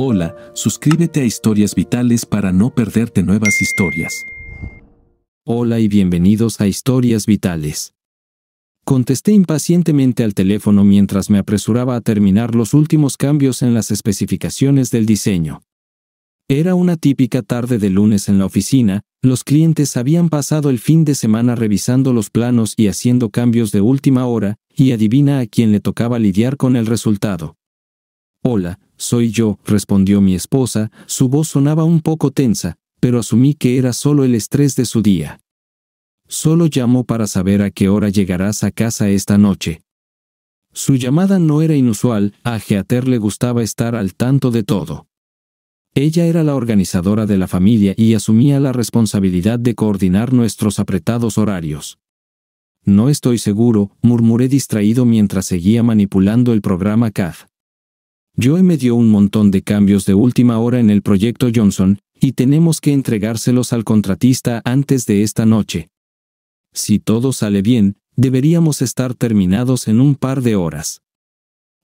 Hola, suscríbete a Historias Vitales para no perderte nuevas historias. Hola y bienvenidos a Historias Vitales. Contesté impacientemente al teléfono mientras me apresuraba a terminar los últimos cambios en las especificaciones del diseño. Era una típica tarde de lunes en la oficina, los clientes habían pasado el fin de semana revisando los planos y haciendo cambios de última hora, y adivina a quién le tocaba lidiar con el resultado. Hola, soy yo, respondió mi esposa, su voz sonaba un poco tensa, pero asumí que era solo el estrés de su día. Solo llamó para saber a qué hora llegarás a casa esta noche. Su llamada no era inusual, a Geater le gustaba estar al tanto de todo. Ella era la organizadora de la familia y asumía la responsabilidad de coordinar nuestros apretados horarios. No estoy seguro, murmuré distraído mientras seguía manipulando el programa CAF. Joe me dio un montón de cambios de última hora en el proyecto Johnson, y tenemos que entregárselos al contratista antes de esta noche. Si todo sale bien, deberíamos estar terminados en un par de horas.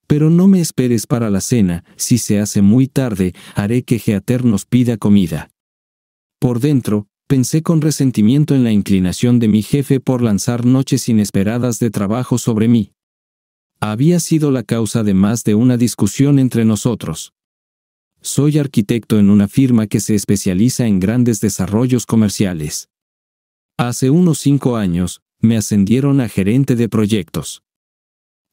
Pero no me esperes para la cena, si se hace muy tarde, haré que Geater nos pida comida. Por dentro, pensé con resentimiento en la inclinación de mi jefe por lanzar noches inesperadas de trabajo sobre mí había sido la causa de más de una discusión entre nosotros. Soy arquitecto en una firma que se especializa en grandes desarrollos comerciales. Hace unos cinco años, me ascendieron a gerente de proyectos.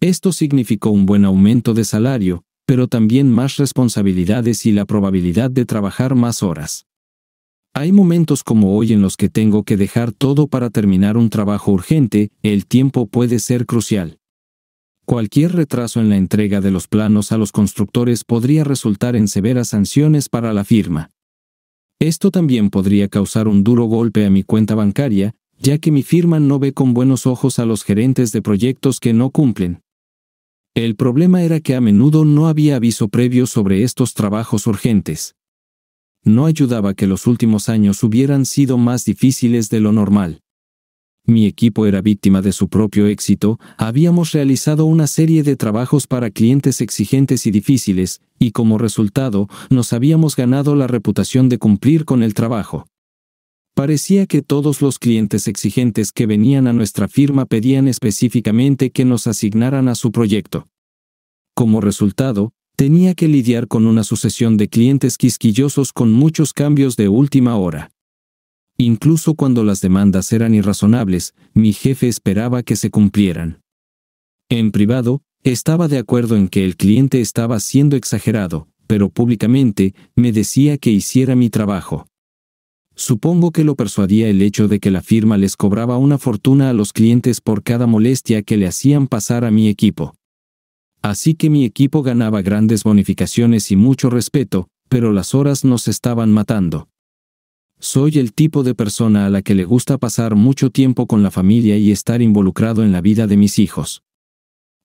Esto significó un buen aumento de salario, pero también más responsabilidades y la probabilidad de trabajar más horas. Hay momentos como hoy en los que tengo que dejar todo para terminar un trabajo urgente, el tiempo puede ser crucial. Cualquier retraso en la entrega de los planos a los constructores podría resultar en severas sanciones para la firma. Esto también podría causar un duro golpe a mi cuenta bancaria, ya que mi firma no ve con buenos ojos a los gerentes de proyectos que no cumplen. El problema era que a menudo no había aviso previo sobre estos trabajos urgentes. No ayudaba que los últimos años hubieran sido más difíciles de lo normal. Mi equipo era víctima de su propio éxito, habíamos realizado una serie de trabajos para clientes exigentes y difíciles, y como resultado, nos habíamos ganado la reputación de cumplir con el trabajo. Parecía que todos los clientes exigentes que venían a nuestra firma pedían específicamente que nos asignaran a su proyecto. Como resultado, tenía que lidiar con una sucesión de clientes quisquillosos con muchos cambios de última hora. Incluso cuando las demandas eran irrazonables, mi jefe esperaba que se cumplieran. En privado, estaba de acuerdo en que el cliente estaba siendo exagerado, pero públicamente me decía que hiciera mi trabajo. Supongo que lo persuadía el hecho de que la firma les cobraba una fortuna a los clientes por cada molestia que le hacían pasar a mi equipo. Así que mi equipo ganaba grandes bonificaciones y mucho respeto, pero las horas nos estaban matando. Soy el tipo de persona a la que le gusta pasar mucho tiempo con la familia y estar involucrado en la vida de mis hijos.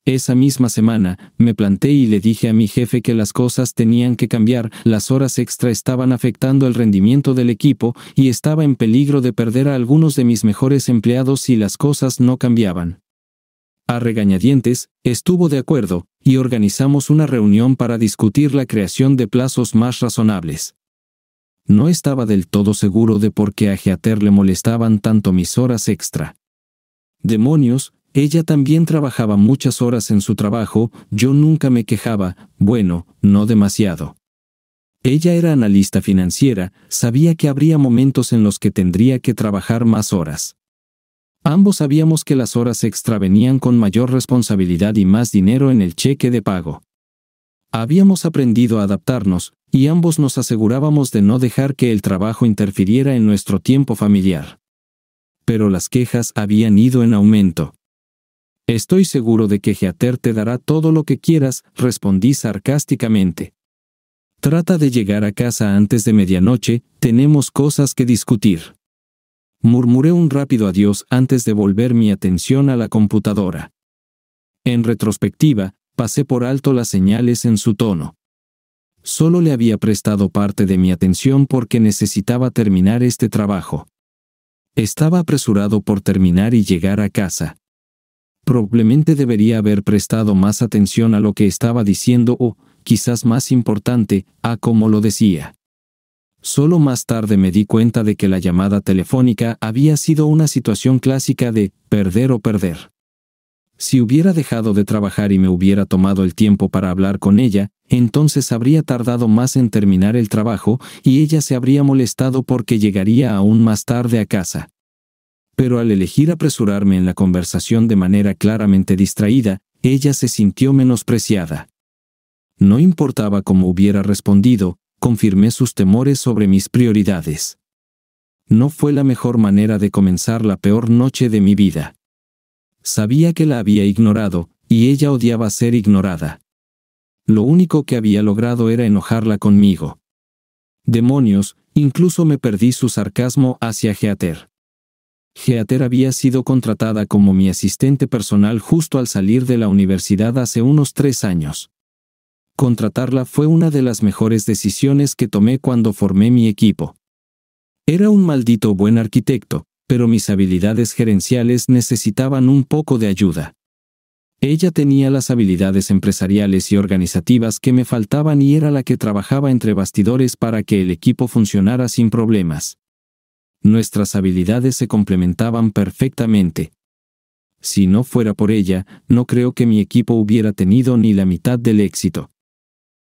Esa misma semana, me planté y le dije a mi jefe que las cosas tenían que cambiar, las horas extra estaban afectando el rendimiento del equipo y estaba en peligro de perder a algunos de mis mejores empleados si las cosas no cambiaban. A regañadientes, estuvo de acuerdo, y organizamos una reunión para discutir la creación de plazos más razonables. No estaba del todo seguro de por qué a Geater le molestaban tanto mis horas extra. Demonios, ella también trabajaba muchas horas en su trabajo, yo nunca me quejaba, bueno, no demasiado. Ella era analista financiera, sabía que habría momentos en los que tendría que trabajar más horas. Ambos sabíamos que las horas extra venían con mayor responsabilidad y más dinero en el cheque de pago. Habíamos aprendido a adaptarnos, y ambos nos asegurábamos de no dejar que el trabajo interfiriera en nuestro tiempo familiar. Pero las quejas habían ido en aumento. Estoy seguro de que Geater te dará todo lo que quieras, respondí sarcásticamente. Trata de llegar a casa antes de medianoche, tenemos cosas que discutir. Murmuré un rápido adiós antes de volver mi atención a la computadora. En retrospectiva, pasé por alto las señales en su tono solo le había prestado parte de mi atención porque necesitaba terminar este trabajo. Estaba apresurado por terminar y llegar a casa. Probablemente debería haber prestado más atención a lo que estaba diciendo o, quizás más importante, a cómo lo decía. Solo más tarde me di cuenta de que la llamada telefónica había sido una situación clásica de perder o perder. Si hubiera dejado de trabajar y me hubiera tomado el tiempo para hablar con ella, entonces habría tardado más en terminar el trabajo y ella se habría molestado porque llegaría aún más tarde a casa. Pero al elegir apresurarme en la conversación de manera claramente distraída, ella se sintió menospreciada. No importaba cómo hubiera respondido, confirmé sus temores sobre mis prioridades. No fue la mejor manera de comenzar la peor noche de mi vida. Sabía que la había ignorado, y ella odiaba ser ignorada lo único que había logrado era enojarla conmigo. Demonios, incluso me perdí su sarcasmo hacia Geater. Geater había sido contratada como mi asistente personal justo al salir de la universidad hace unos tres años. Contratarla fue una de las mejores decisiones que tomé cuando formé mi equipo. Era un maldito buen arquitecto, pero mis habilidades gerenciales necesitaban un poco de ayuda. Ella tenía las habilidades empresariales y organizativas que me faltaban y era la que trabajaba entre bastidores para que el equipo funcionara sin problemas. Nuestras habilidades se complementaban perfectamente. Si no fuera por ella, no creo que mi equipo hubiera tenido ni la mitad del éxito.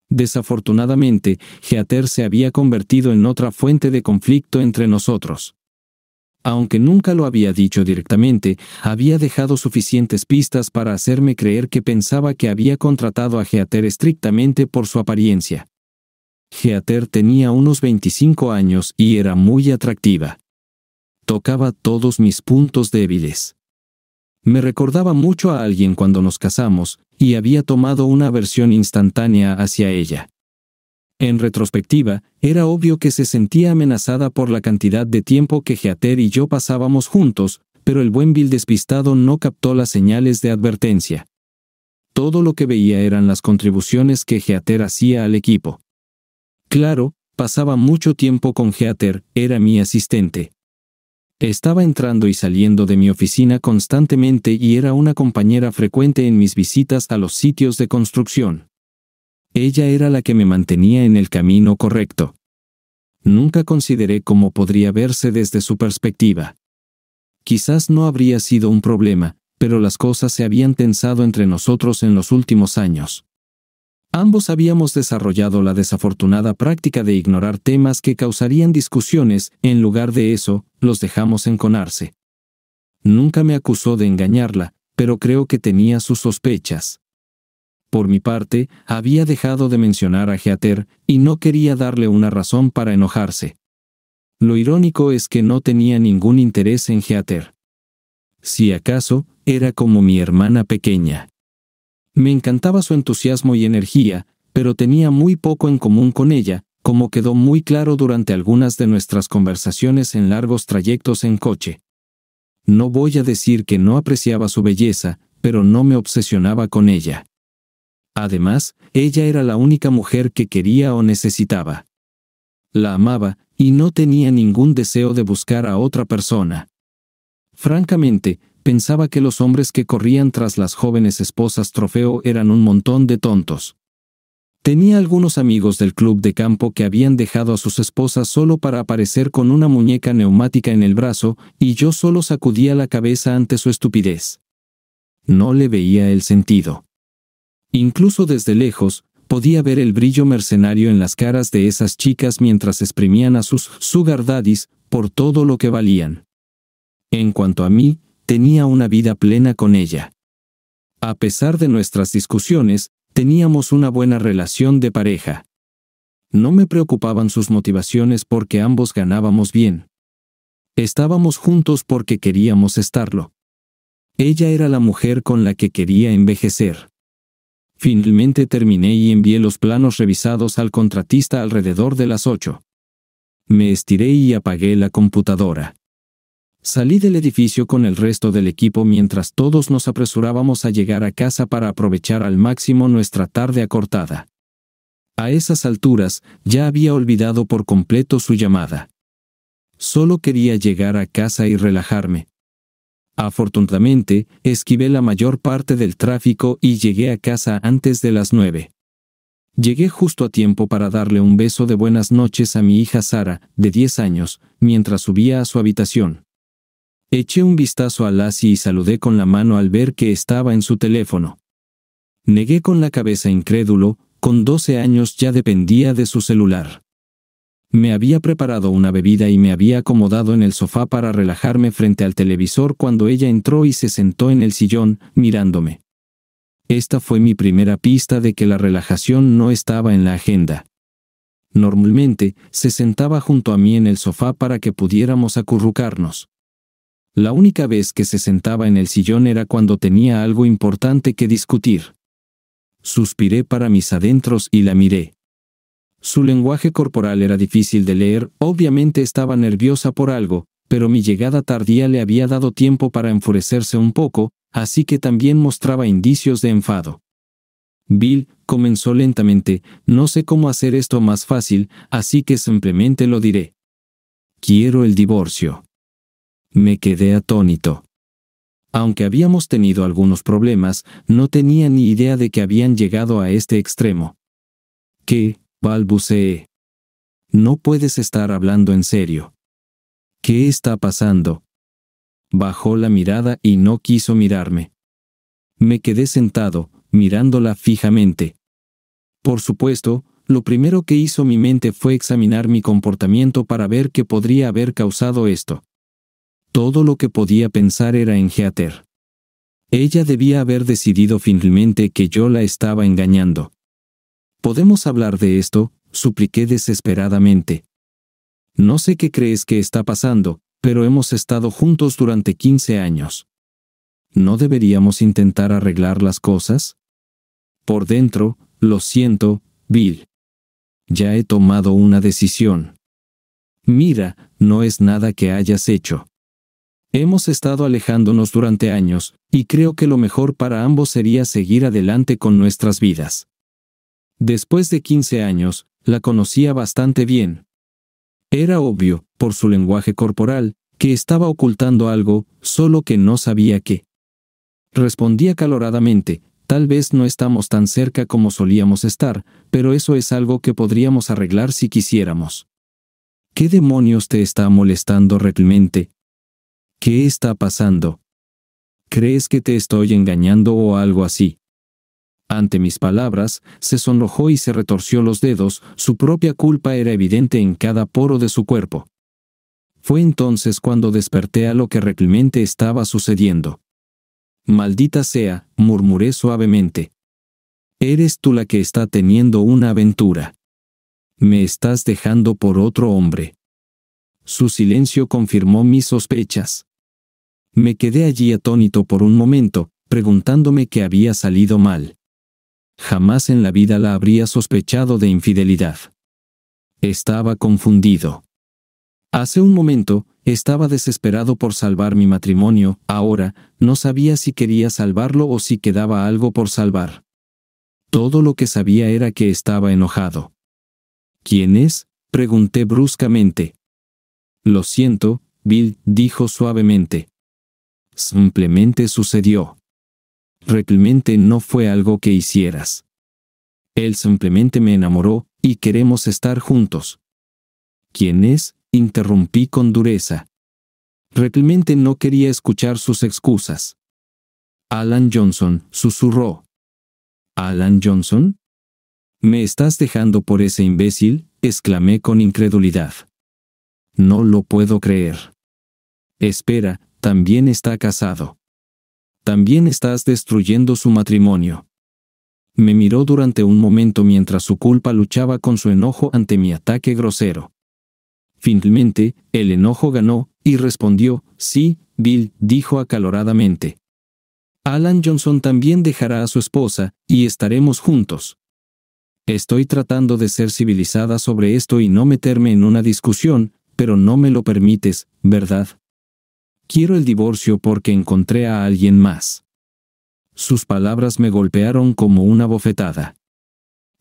Desafortunadamente, Geater se había convertido en otra fuente de conflicto entre nosotros aunque nunca lo había dicho directamente, había dejado suficientes pistas para hacerme creer que pensaba que había contratado a Geater estrictamente por su apariencia. Geater tenía unos 25 años y era muy atractiva. Tocaba todos mis puntos débiles. Me recordaba mucho a alguien cuando nos casamos, y había tomado una aversión instantánea hacia ella. En retrospectiva, era obvio que se sentía amenazada por la cantidad de tiempo que Geater y yo pasábamos juntos, pero el buen Bill despistado no captó las señales de advertencia. Todo lo que veía eran las contribuciones que Geater hacía al equipo. Claro, pasaba mucho tiempo con Geater, era mi asistente. Estaba entrando y saliendo de mi oficina constantemente y era una compañera frecuente en mis visitas a los sitios de construcción. Ella era la que me mantenía en el camino correcto. Nunca consideré cómo podría verse desde su perspectiva. Quizás no habría sido un problema, pero las cosas se habían tensado entre nosotros en los últimos años. Ambos habíamos desarrollado la desafortunada práctica de ignorar temas que causarían discusiones, en lugar de eso, los dejamos enconarse. Nunca me acusó de engañarla, pero creo que tenía sus sospechas. Por mi parte, había dejado de mencionar a Geater y no quería darle una razón para enojarse. Lo irónico es que no tenía ningún interés en Geater. Si acaso, era como mi hermana pequeña. Me encantaba su entusiasmo y energía, pero tenía muy poco en común con ella, como quedó muy claro durante algunas de nuestras conversaciones en largos trayectos en coche. No voy a decir que no apreciaba su belleza, pero no me obsesionaba con ella. Además, ella era la única mujer que quería o necesitaba. La amaba, y no tenía ningún deseo de buscar a otra persona. Francamente, pensaba que los hombres que corrían tras las jóvenes esposas trofeo eran un montón de tontos. Tenía algunos amigos del club de campo que habían dejado a sus esposas solo para aparecer con una muñeca neumática en el brazo, y yo solo sacudía la cabeza ante su estupidez. No le veía el sentido. Incluso desde lejos, podía ver el brillo mercenario en las caras de esas chicas mientras exprimían a sus sugar daddies por todo lo que valían. En cuanto a mí, tenía una vida plena con ella. A pesar de nuestras discusiones, teníamos una buena relación de pareja. No me preocupaban sus motivaciones porque ambos ganábamos bien. Estábamos juntos porque queríamos estarlo. Ella era la mujer con la que quería envejecer. Finalmente terminé y envié los planos revisados al contratista alrededor de las 8. Me estiré y apagué la computadora. Salí del edificio con el resto del equipo mientras todos nos apresurábamos a llegar a casa para aprovechar al máximo nuestra tarde acortada. A esas alturas, ya había olvidado por completo su llamada. Solo quería llegar a casa y relajarme, Afortunadamente, esquivé la mayor parte del tráfico y llegué a casa antes de las nueve. Llegué justo a tiempo para darle un beso de buenas noches a mi hija Sara, de 10 años, mientras subía a su habitación. Eché un vistazo a Lassie y saludé con la mano al ver que estaba en su teléfono. Negué con la cabeza incrédulo, con 12 años ya dependía de su celular. Me había preparado una bebida y me había acomodado en el sofá para relajarme frente al televisor cuando ella entró y se sentó en el sillón, mirándome. Esta fue mi primera pista de que la relajación no estaba en la agenda. Normalmente, se sentaba junto a mí en el sofá para que pudiéramos acurrucarnos. La única vez que se sentaba en el sillón era cuando tenía algo importante que discutir. Suspiré para mis adentros y la miré. Su lenguaje corporal era difícil de leer, obviamente estaba nerviosa por algo, pero mi llegada tardía le había dado tiempo para enfurecerse un poco, así que también mostraba indicios de enfado. Bill, comenzó lentamente, no sé cómo hacer esto más fácil, así que simplemente lo diré. Quiero el divorcio. Me quedé atónito. Aunque habíamos tenido algunos problemas, no tenía ni idea de que habían llegado a este extremo. ¿Qué? balbuceé. No puedes estar hablando en serio. ¿Qué está pasando? Bajó la mirada y no quiso mirarme. Me quedé sentado, mirándola fijamente. Por supuesto, lo primero que hizo mi mente fue examinar mi comportamiento para ver qué podría haber causado esto. Todo lo que podía pensar era en Heather. Ella debía haber decidido finalmente que yo la estaba engañando. ¿Podemos hablar de esto? supliqué desesperadamente. No sé qué crees que está pasando, pero hemos estado juntos durante 15 años. ¿No deberíamos intentar arreglar las cosas? Por dentro, lo siento, Bill. Ya he tomado una decisión. Mira, no es nada que hayas hecho. Hemos estado alejándonos durante años, y creo que lo mejor para ambos sería seguir adelante con nuestras vidas. Después de 15 años, la conocía bastante bien. Era obvio, por su lenguaje corporal, que estaba ocultando algo, solo que no sabía qué. Respondía caloradamente, tal vez no estamos tan cerca como solíamos estar, pero eso es algo que podríamos arreglar si quisiéramos. ¿Qué demonios te está molestando realmente? ¿Qué está pasando? ¿Crees que te estoy engañando o algo así? Ante mis palabras, se sonrojó y se retorció los dedos, su propia culpa era evidente en cada poro de su cuerpo. Fue entonces cuando desperté a lo que realmente estaba sucediendo. Maldita sea, murmuré suavemente. Eres tú la que está teniendo una aventura. Me estás dejando por otro hombre. Su silencio confirmó mis sospechas. Me quedé allí atónito por un momento, preguntándome qué había salido mal. Jamás en la vida la habría sospechado de infidelidad. Estaba confundido. Hace un momento, estaba desesperado por salvar mi matrimonio, ahora, no sabía si quería salvarlo o si quedaba algo por salvar. Todo lo que sabía era que estaba enojado. ¿Quién es? pregunté bruscamente. Lo siento, Bill, dijo suavemente. Simplemente sucedió realmente no fue algo que hicieras. Él simplemente me enamoró y queremos estar juntos. ¿Quién es? Interrumpí con dureza. Realmente no quería escuchar sus excusas. Alan Johnson, susurró. ¿Alan Johnson? ¿Me estás dejando por ese imbécil? exclamé con incredulidad. No lo puedo creer. Espera, también está casado también estás destruyendo su matrimonio. Me miró durante un momento mientras su culpa luchaba con su enojo ante mi ataque grosero. Finalmente, el enojo ganó, y respondió, sí, Bill, dijo acaloradamente. Alan Johnson también dejará a su esposa, y estaremos juntos. Estoy tratando de ser civilizada sobre esto y no meterme en una discusión, pero no me lo permites, ¿verdad? Quiero el divorcio porque encontré a alguien más. Sus palabras me golpearon como una bofetada.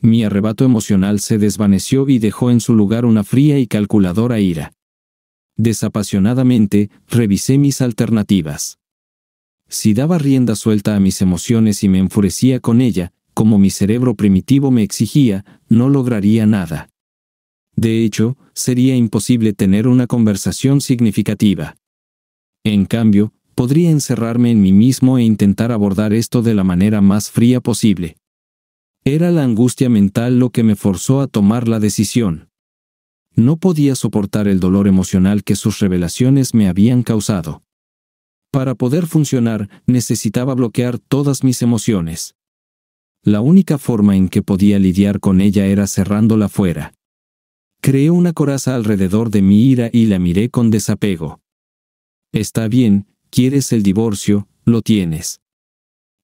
Mi arrebato emocional se desvaneció y dejó en su lugar una fría y calculadora ira. Desapasionadamente, revisé mis alternativas. Si daba rienda suelta a mis emociones y me enfurecía con ella, como mi cerebro primitivo me exigía, no lograría nada. De hecho, sería imposible tener una conversación significativa. En cambio, podría encerrarme en mí mismo e intentar abordar esto de la manera más fría posible. Era la angustia mental lo que me forzó a tomar la decisión. No podía soportar el dolor emocional que sus revelaciones me habían causado. Para poder funcionar, necesitaba bloquear todas mis emociones. La única forma en que podía lidiar con ella era cerrándola fuera. Creé una coraza alrededor de mi ira y la miré con desapego. Está bien, quieres el divorcio, lo tienes.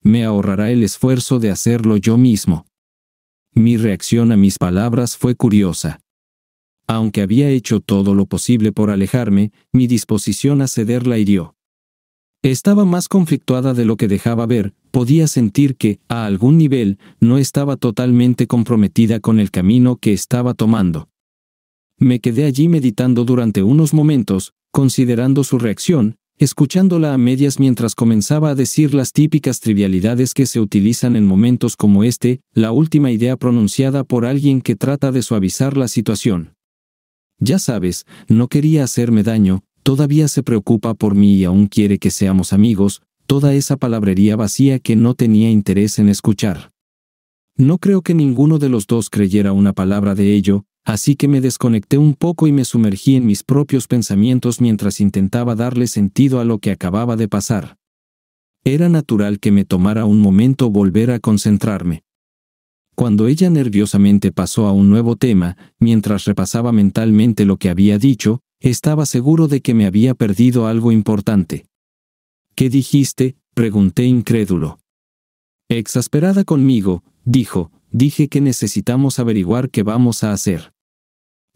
Me ahorrará el esfuerzo de hacerlo yo mismo. Mi reacción a mis palabras fue curiosa. Aunque había hecho todo lo posible por alejarme, mi disposición a ceder la hirió. Estaba más conflictuada de lo que dejaba ver, podía sentir que, a algún nivel, no estaba totalmente comprometida con el camino que estaba tomando. Me quedé allí meditando durante unos momentos, considerando su reacción, escuchándola a medias mientras comenzaba a decir las típicas trivialidades que se utilizan en momentos como este, la última idea pronunciada por alguien que trata de suavizar la situación. Ya sabes, no quería hacerme daño, todavía se preocupa por mí y aún quiere que seamos amigos, toda esa palabrería vacía que no tenía interés en escuchar. No creo que ninguno de los dos creyera una palabra de ello, así que me desconecté un poco y me sumergí en mis propios pensamientos mientras intentaba darle sentido a lo que acababa de pasar. Era natural que me tomara un momento volver a concentrarme. Cuando ella nerviosamente pasó a un nuevo tema, mientras repasaba mentalmente lo que había dicho, estaba seguro de que me había perdido algo importante. ¿Qué dijiste? pregunté incrédulo. Exasperada conmigo, dijo, dije que necesitamos averiguar qué vamos a hacer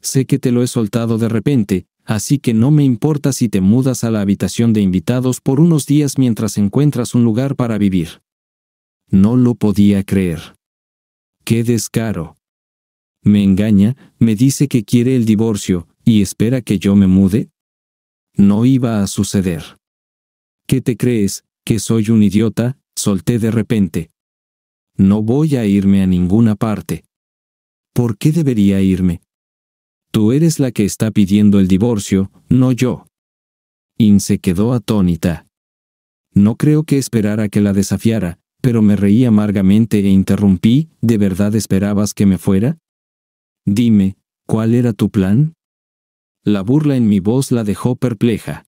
sé que te lo he soltado de repente, así que no me importa si te mudas a la habitación de invitados por unos días mientras encuentras un lugar para vivir. No lo podía creer. ¡Qué descaro! Me engaña, me dice que quiere el divorcio, y espera que yo me mude. No iba a suceder. ¿Qué te crees? ¿Que soy un idiota? Solté de repente. No voy a irme a ninguna parte. ¿Por qué debería irme? Tú eres la que está pidiendo el divorcio, no yo. In se quedó atónita. No creo que esperara que la desafiara, pero me reí amargamente e interrumpí, ¿de verdad esperabas que me fuera? Dime, ¿cuál era tu plan? La burla en mi voz la dejó perpleja.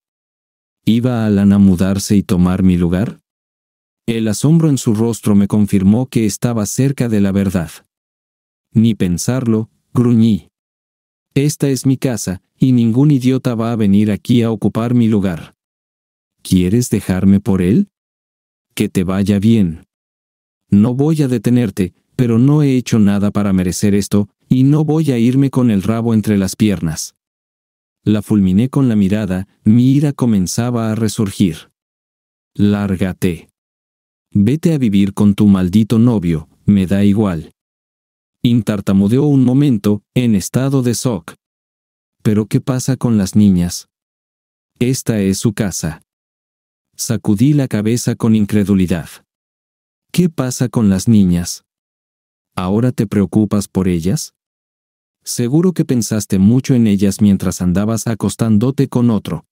¿Iba Alana a mudarse y tomar mi lugar? El asombro en su rostro me confirmó que estaba cerca de la verdad. Ni pensarlo, gruñí. Esta es mi casa, y ningún idiota va a venir aquí a ocupar mi lugar. ¿Quieres dejarme por él? Que te vaya bien. No voy a detenerte, pero no he hecho nada para merecer esto, y no voy a irme con el rabo entre las piernas. La fulminé con la mirada, mi ira comenzaba a resurgir. Lárgate. Vete a vivir con tu maldito novio, me da igual tartamudeó un momento, en estado de shock. ¿Pero qué pasa con las niñas? Esta es su casa. Sacudí la cabeza con incredulidad. ¿Qué pasa con las niñas? ¿Ahora te preocupas por ellas? Seguro que pensaste mucho en ellas mientras andabas acostándote con otro.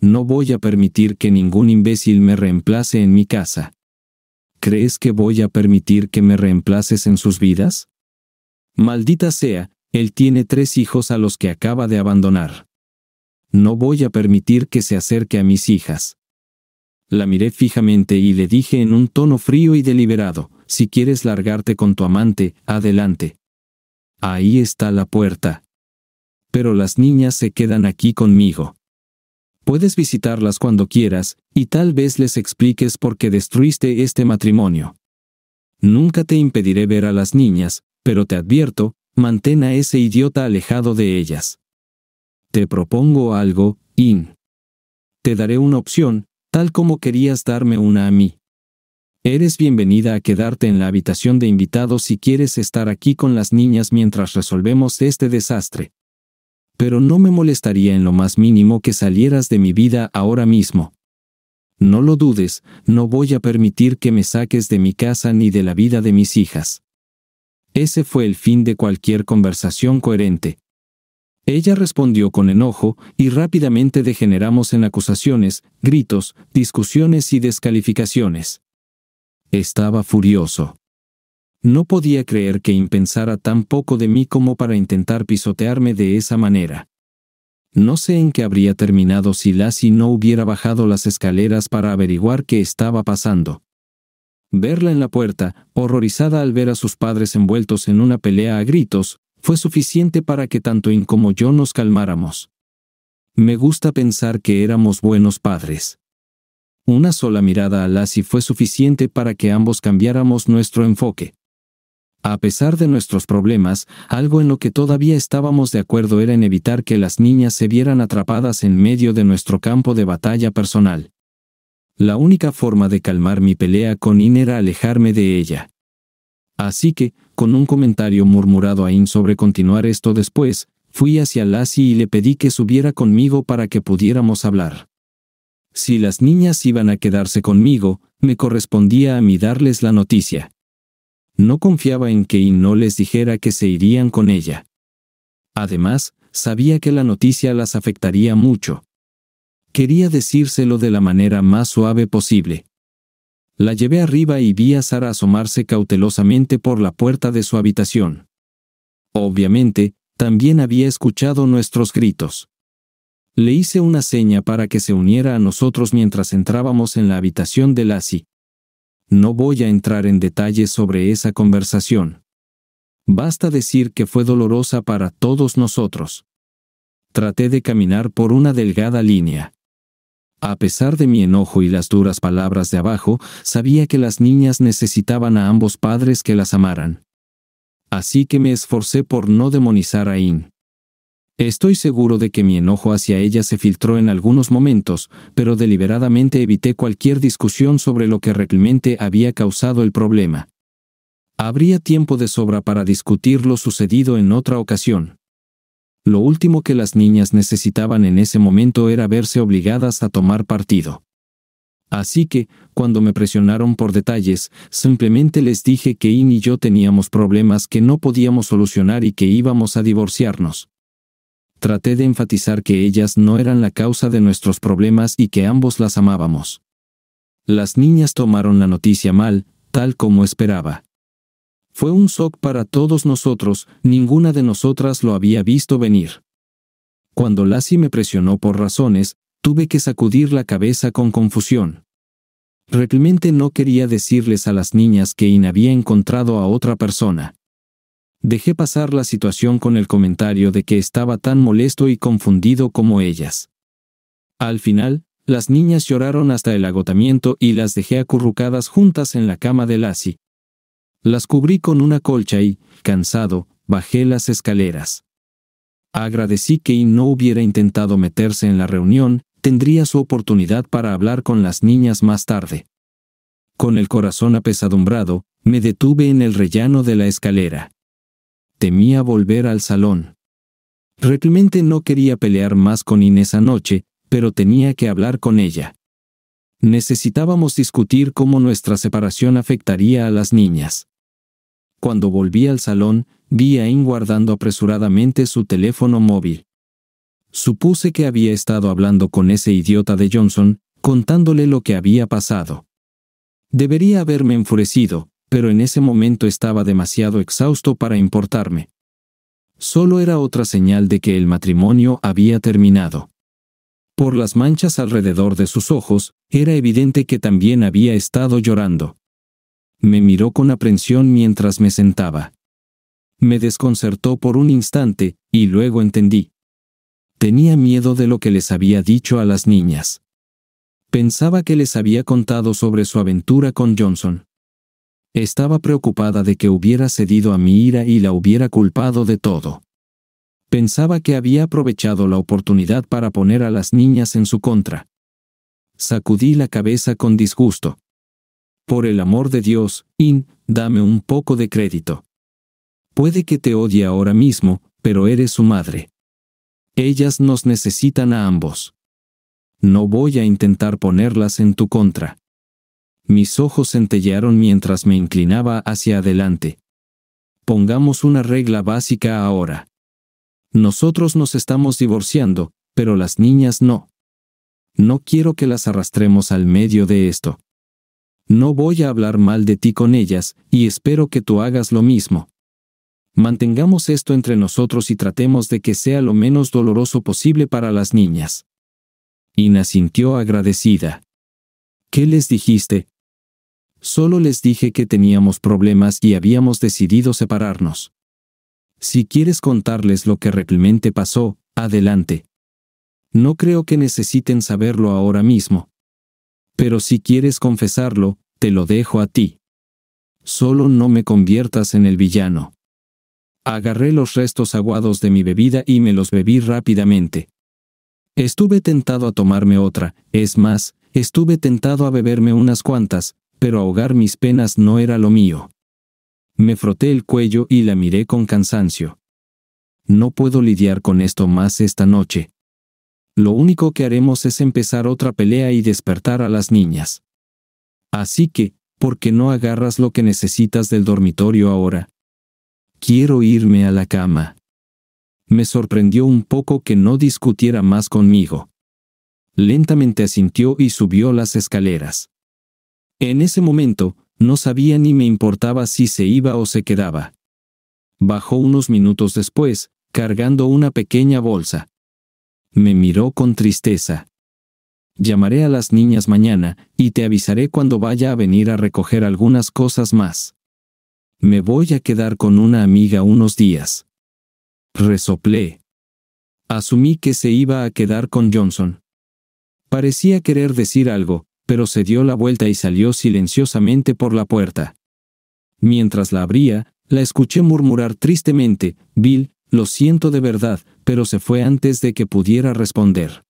No voy a permitir que ningún imbécil me reemplace en mi casa. ¿Crees que voy a permitir que me reemplaces en sus vidas? Maldita sea, él tiene tres hijos a los que acaba de abandonar. No voy a permitir que se acerque a mis hijas. La miré fijamente y le dije en un tono frío y deliberado, si quieres largarte con tu amante, adelante. Ahí está la puerta. Pero las niñas se quedan aquí conmigo. Puedes visitarlas cuando quieras, y tal vez les expliques por qué destruiste este matrimonio. Nunca te impediré ver a las niñas, pero te advierto, mantén a ese idiota alejado de ellas. Te propongo algo, In. Te daré una opción, tal como querías darme una a mí. Eres bienvenida a quedarte en la habitación de invitados si quieres estar aquí con las niñas mientras resolvemos este desastre. Pero no me molestaría en lo más mínimo que salieras de mi vida ahora mismo. No lo dudes, no voy a permitir que me saques de mi casa ni de la vida de mis hijas. Ese fue el fin de cualquier conversación coherente. Ella respondió con enojo, y rápidamente degeneramos en acusaciones, gritos, discusiones y descalificaciones. Estaba furioso. No podía creer que impensara tan poco de mí como para intentar pisotearme de esa manera. No sé en qué habría terminado si Lassie no hubiera bajado las escaleras para averiguar qué estaba pasando. Verla en la puerta, horrorizada al ver a sus padres envueltos en una pelea a gritos, fue suficiente para que tanto In como yo nos calmáramos. Me gusta pensar que éramos buenos padres. Una sola mirada a Lassie fue suficiente para que ambos cambiáramos nuestro enfoque. A pesar de nuestros problemas, algo en lo que todavía estábamos de acuerdo era en evitar que las niñas se vieran atrapadas en medio de nuestro campo de batalla personal. La única forma de calmar mi pelea con In era alejarme de ella. Así que, con un comentario murmurado a In sobre continuar esto después, fui hacia Lassie y le pedí que subiera conmigo para que pudiéramos hablar. Si las niñas iban a quedarse conmigo, me correspondía a mí darles la noticia. No confiaba en que In no les dijera que se irían con ella. Además, sabía que la noticia las afectaría mucho. Quería decírselo de la manera más suave posible. La llevé arriba y vi a Sara asomarse cautelosamente por la puerta de su habitación. Obviamente, también había escuchado nuestros gritos. Le hice una seña para que se uniera a nosotros mientras entrábamos en la habitación de Lassie. No voy a entrar en detalles sobre esa conversación. Basta decir que fue dolorosa para todos nosotros. Traté de caminar por una delgada línea. A pesar de mi enojo y las duras palabras de abajo, sabía que las niñas necesitaban a ambos padres que las amaran. Así que me esforcé por no demonizar a In. Estoy seguro de que mi enojo hacia ella se filtró en algunos momentos, pero deliberadamente evité cualquier discusión sobre lo que realmente había causado el problema. Habría tiempo de sobra para discutir lo sucedido en otra ocasión lo último que las niñas necesitaban en ese momento era verse obligadas a tomar partido. Así que, cuando me presionaron por detalles, simplemente les dije que In y yo teníamos problemas que no podíamos solucionar y que íbamos a divorciarnos. Traté de enfatizar que ellas no eran la causa de nuestros problemas y que ambos las amábamos. Las niñas tomaron la noticia mal, tal como esperaba. Fue un shock para todos nosotros, ninguna de nosotras lo había visto venir. Cuando Lassie me presionó por razones, tuve que sacudir la cabeza con confusión. Realmente no quería decirles a las niñas que In había encontrado a otra persona. Dejé pasar la situación con el comentario de que estaba tan molesto y confundido como ellas. Al final, las niñas lloraron hasta el agotamiento y las dejé acurrucadas juntas en la cama de Lassie, las cubrí con una colcha y, cansado, bajé las escaleras. Agradecí que In no hubiera intentado meterse en la reunión, tendría su oportunidad para hablar con las niñas más tarde. Con el corazón apesadumbrado, me detuve en el rellano de la escalera. Temía volver al salón. Realmente no quería pelear más con In esa noche, pero tenía que hablar con ella necesitábamos discutir cómo nuestra separación afectaría a las niñas. Cuando volví al salón, vi a In guardando apresuradamente su teléfono móvil. Supuse que había estado hablando con ese idiota de Johnson, contándole lo que había pasado. Debería haberme enfurecido, pero en ese momento estaba demasiado exhausto para importarme. Solo era otra señal de que el matrimonio había terminado. Por las manchas alrededor de sus ojos, era evidente que también había estado llorando. Me miró con aprensión mientras me sentaba. Me desconcertó por un instante, y luego entendí. Tenía miedo de lo que les había dicho a las niñas. Pensaba que les había contado sobre su aventura con Johnson. Estaba preocupada de que hubiera cedido a mi ira y la hubiera culpado de todo. Pensaba que había aprovechado la oportunidad para poner a las niñas en su contra. Sacudí la cabeza con disgusto. Por el amor de Dios, In, dame un poco de crédito. Puede que te odie ahora mismo, pero eres su madre. Ellas nos necesitan a ambos. No voy a intentar ponerlas en tu contra. Mis ojos centellaron mientras me inclinaba hacia adelante. Pongamos una regla básica ahora. Nosotros nos estamos divorciando, pero las niñas no. No quiero que las arrastremos al medio de esto. No voy a hablar mal de ti con ellas, y espero que tú hagas lo mismo. Mantengamos esto entre nosotros y tratemos de que sea lo menos doloroso posible para las niñas. Ina sintió agradecida. ¿Qué les dijiste? Solo les dije que teníamos problemas y habíamos decidido separarnos. Si quieres contarles lo que realmente pasó, adelante. No creo que necesiten saberlo ahora mismo. Pero si quieres confesarlo, te lo dejo a ti. Solo no me conviertas en el villano. Agarré los restos aguados de mi bebida y me los bebí rápidamente. Estuve tentado a tomarme otra, es más, estuve tentado a beberme unas cuantas, pero ahogar mis penas no era lo mío. Me froté el cuello y la miré con cansancio. No puedo lidiar con esto más esta noche. Lo único que haremos es empezar otra pelea y despertar a las niñas. Así que, ¿por qué no agarras lo que necesitas del dormitorio ahora? Quiero irme a la cama. Me sorprendió un poco que no discutiera más conmigo. Lentamente asintió y subió las escaleras. En ese momento, no sabía ni me importaba si se iba o se quedaba. Bajó unos minutos después, cargando una pequeña bolsa. Me miró con tristeza. Llamaré a las niñas mañana, y te avisaré cuando vaya a venir a recoger algunas cosas más. Me voy a quedar con una amiga unos días. Resoplé. Asumí que se iba a quedar con Johnson. Parecía querer decir algo, pero se dio la vuelta y salió silenciosamente por la puerta. Mientras la abría, la escuché murmurar tristemente, Bill, lo siento de verdad, pero se fue antes de que pudiera responder.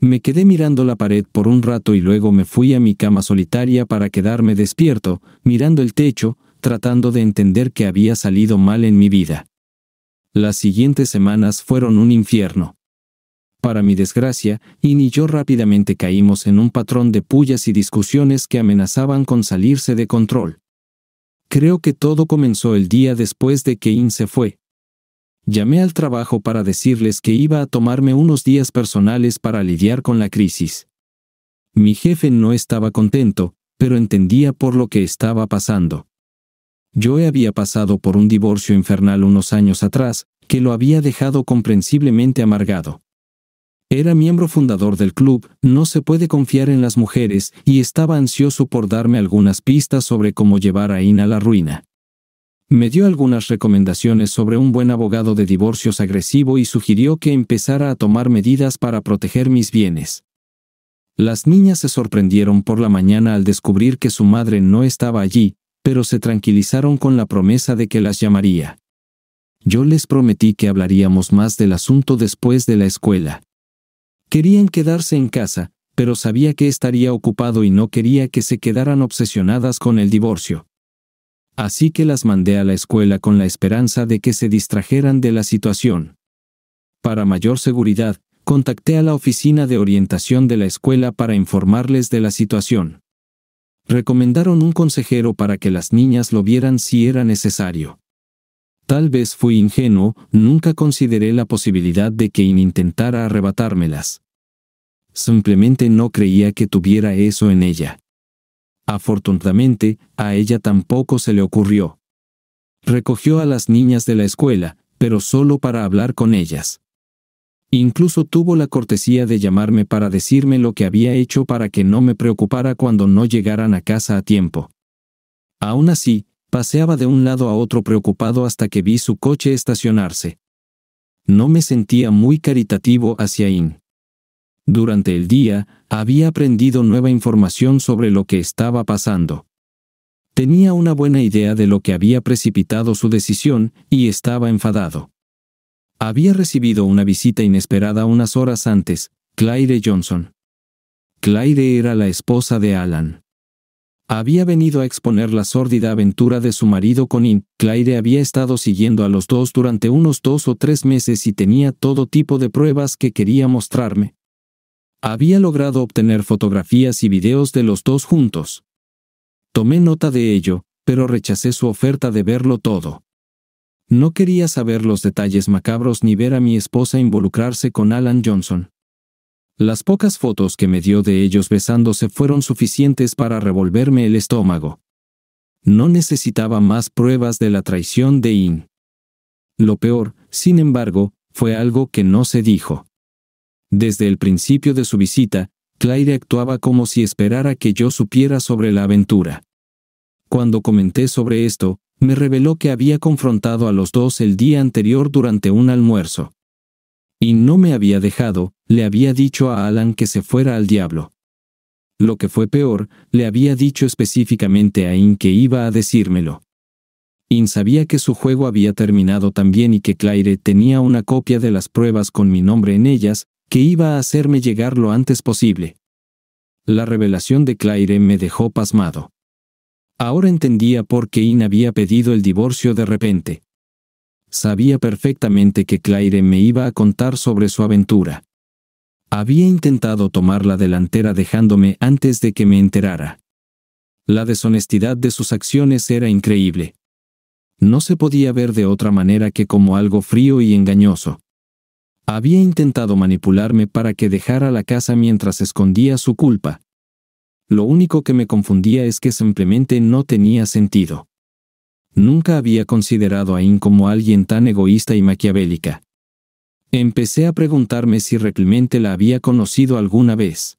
Me quedé mirando la pared por un rato y luego me fui a mi cama solitaria para quedarme despierto, mirando el techo, tratando de entender que había salido mal en mi vida. Las siguientes semanas fueron un infierno. Para mi desgracia, In y yo rápidamente caímos en un patrón de pullas y discusiones que amenazaban con salirse de control. Creo que todo comenzó el día después de que In se fue. Llamé al trabajo para decirles que iba a tomarme unos días personales para lidiar con la crisis. Mi jefe no estaba contento, pero entendía por lo que estaba pasando. Yo había pasado por un divorcio infernal unos años atrás, que lo había dejado comprensiblemente amargado. Era miembro fundador del club, no se puede confiar en las mujeres y estaba ansioso por darme algunas pistas sobre cómo llevar a Ina a la ruina. Me dio algunas recomendaciones sobre un buen abogado de divorcios agresivo y sugirió que empezara a tomar medidas para proteger mis bienes. Las niñas se sorprendieron por la mañana al descubrir que su madre no estaba allí, pero se tranquilizaron con la promesa de que las llamaría. Yo les prometí que hablaríamos más del asunto después de la escuela. Querían quedarse en casa, pero sabía que estaría ocupado y no quería que se quedaran obsesionadas con el divorcio. Así que las mandé a la escuela con la esperanza de que se distrajeran de la situación. Para mayor seguridad, contacté a la oficina de orientación de la escuela para informarles de la situación. Recomendaron un consejero para que las niñas lo vieran si era necesario. Tal vez fui ingenuo, nunca consideré la posibilidad de que intentara arrebatármelas. Simplemente no creía que tuviera eso en ella. Afortunadamente, a ella tampoco se le ocurrió. Recogió a las niñas de la escuela, pero solo para hablar con ellas. Incluso tuvo la cortesía de llamarme para decirme lo que había hecho para que no me preocupara cuando no llegaran a casa a tiempo. Aún así, Paseaba de un lado a otro preocupado hasta que vi su coche estacionarse. No me sentía muy caritativo hacia In. Durante el día, había aprendido nueva información sobre lo que estaba pasando. Tenía una buena idea de lo que había precipitado su decisión y estaba enfadado. Había recibido una visita inesperada unas horas antes, Claire Johnson. Claire era la esposa de Alan había venido a exponer la sórdida aventura de su marido con In. Claire había estado siguiendo a los dos durante unos dos o tres meses y tenía todo tipo de pruebas que quería mostrarme. Había logrado obtener fotografías y videos de los dos juntos. Tomé nota de ello, pero rechacé su oferta de verlo todo. No quería saber los detalles macabros ni ver a mi esposa involucrarse con Alan Johnson. Las pocas fotos que me dio de ellos besándose fueron suficientes para revolverme el estómago. No necesitaba más pruebas de la traición de In. Lo peor, sin embargo, fue algo que no se dijo. Desde el principio de su visita, Claire actuaba como si esperara que yo supiera sobre la aventura. Cuando comenté sobre esto, me reveló que había confrontado a los dos el día anterior durante un almuerzo y no me había dejado, le había dicho a Alan que se fuera al diablo. Lo que fue peor, le había dicho específicamente a In que iba a decírmelo. In sabía que su juego había terminado también y que Claire tenía una copia de las pruebas con mi nombre en ellas, que iba a hacerme llegar lo antes posible. La revelación de Claire me dejó pasmado. Ahora entendía por qué In había pedido el divorcio de repente. Sabía perfectamente que Claire me iba a contar sobre su aventura. Había intentado tomar la delantera dejándome antes de que me enterara. La deshonestidad de sus acciones era increíble. No se podía ver de otra manera que como algo frío y engañoso. Había intentado manipularme para que dejara la casa mientras escondía su culpa. Lo único que me confundía es que simplemente no tenía sentido. Nunca había considerado a In como alguien tan egoísta y maquiavélica. Empecé a preguntarme si realmente la había conocido alguna vez.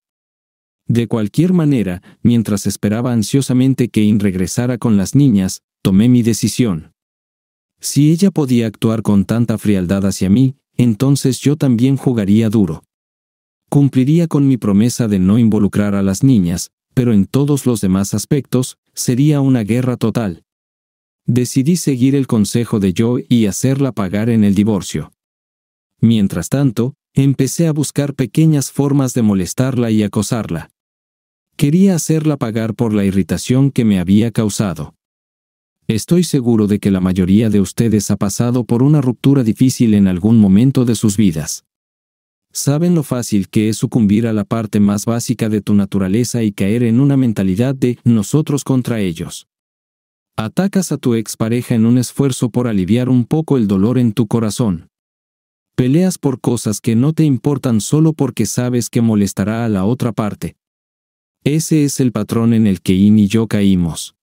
De cualquier manera, mientras esperaba ansiosamente que In regresara con las niñas, tomé mi decisión. Si ella podía actuar con tanta frialdad hacia mí, entonces yo también jugaría duro. Cumpliría con mi promesa de no involucrar a las niñas, pero en todos los demás aspectos, sería una guerra total decidí seguir el consejo de Joe y hacerla pagar en el divorcio. Mientras tanto, empecé a buscar pequeñas formas de molestarla y acosarla. Quería hacerla pagar por la irritación que me había causado. Estoy seguro de que la mayoría de ustedes ha pasado por una ruptura difícil en algún momento de sus vidas. Saben lo fácil que es sucumbir a la parte más básica de tu naturaleza y caer en una mentalidad de nosotros contra ellos. Atacas a tu expareja en un esfuerzo por aliviar un poco el dolor en tu corazón. Peleas por cosas que no te importan solo porque sabes que molestará a la otra parte. Ese es el patrón en el que In y yo caímos.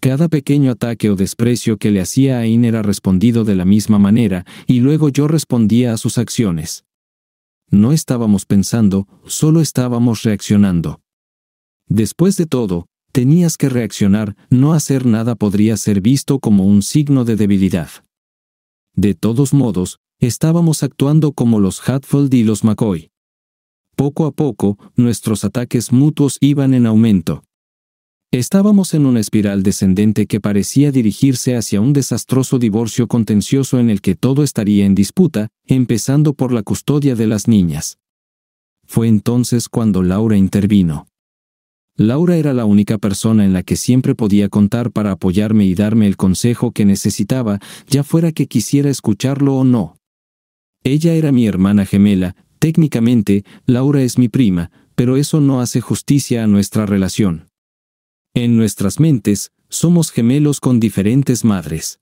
Cada pequeño ataque o desprecio que le hacía a In era respondido de la misma manera, y luego yo respondía a sus acciones. No estábamos pensando, solo estábamos reaccionando. Después de todo, Tenías que reaccionar, no hacer nada podría ser visto como un signo de debilidad. De todos modos, estábamos actuando como los Hatfield y los McCoy. Poco a poco, nuestros ataques mutuos iban en aumento. Estábamos en una espiral descendente que parecía dirigirse hacia un desastroso divorcio contencioso en el que todo estaría en disputa, empezando por la custodia de las niñas. Fue entonces cuando Laura intervino. Laura era la única persona en la que siempre podía contar para apoyarme y darme el consejo que necesitaba, ya fuera que quisiera escucharlo o no. Ella era mi hermana gemela, técnicamente, Laura es mi prima, pero eso no hace justicia a nuestra relación. En nuestras mentes, somos gemelos con diferentes madres.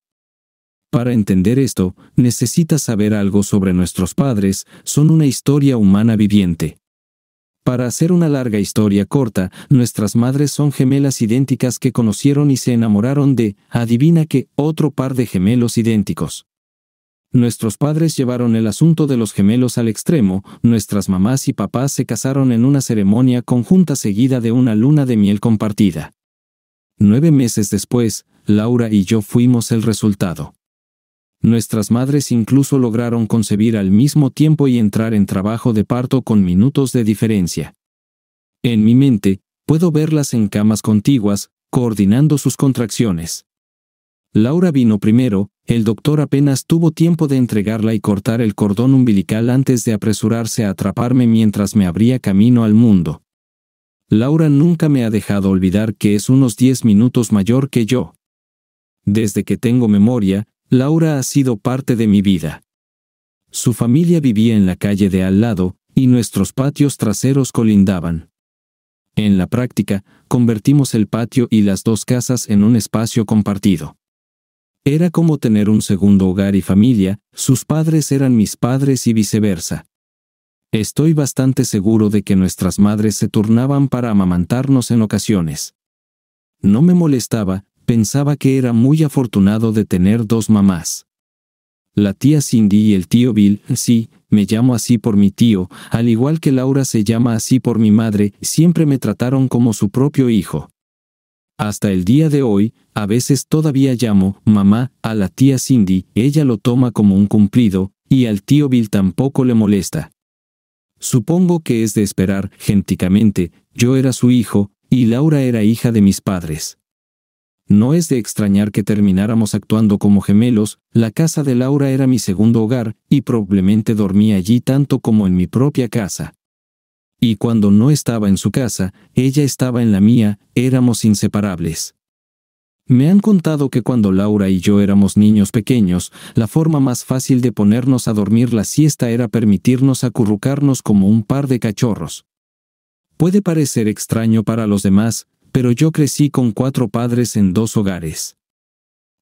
Para entender esto, necesitas saber algo sobre nuestros padres, son una historia humana viviente. Para hacer una larga historia corta, nuestras madres son gemelas idénticas que conocieron y se enamoraron de, adivina que, otro par de gemelos idénticos. Nuestros padres llevaron el asunto de los gemelos al extremo, nuestras mamás y papás se casaron en una ceremonia conjunta seguida de una luna de miel compartida. Nueve meses después, Laura y yo fuimos el resultado. Nuestras madres incluso lograron concebir al mismo tiempo y entrar en trabajo de parto con minutos de diferencia. En mi mente, puedo verlas en camas contiguas, coordinando sus contracciones. Laura vino primero, el doctor apenas tuvo tiempo de entregarla y cortar el cordón umbilical antes de apresurarse a atraparme mientras me abría camino al mundo. Laura nunca me ha dejado olvidar que es unos diez minutos mayor que yo. Desde que tengo memoria, Laura ha sido parte de mi vida. Su familia vivía en la calle de al lado, y nuestros patios traseros colindaban. En la práctica, convertimos el patio y las dos casas en un espacio compartido. Era como tener un segundo hogar y familia, sus padres eran mis padres y viceversa. Estoy bastante seguro de que nuestras madres se turnaban para amamantarnos en ocasiones. No me molestaba, Pensaba que era muy afortunado de tener dos mamás. La tía Cindy y el tío Bill, sí, me llamo así por mi tío, al igual que Laura se llama así por mi madre, siempre me trataron como su propio hijo. Hasta el día de hoy, a veces todavía llamo mamá a la tía Cindy, ella lo toma como un cumplido, y al tío Bill tampoco le molesta. Supongo que es de esperar, genticamente, yo era su hijo, y Laura era hija de mis padres. No es de extrañar que termináramos actuando como gemelos, la casa de Laura era mi segundo hogar, y probablemente dormía allí tanto como en mi propia casa. Y cuando no estaba en su casa, ella estaba en la mía, éramos inseparables. Me han contado que cuando Laura y yo éramos niños pequeños, la forma más fácil de ponernos a dormir la siesta era permitirnos acurrucarnos como un par de cachorros. Puede parecer extraño para los demás, pero yo crecí con cuatro padres en dos hogares.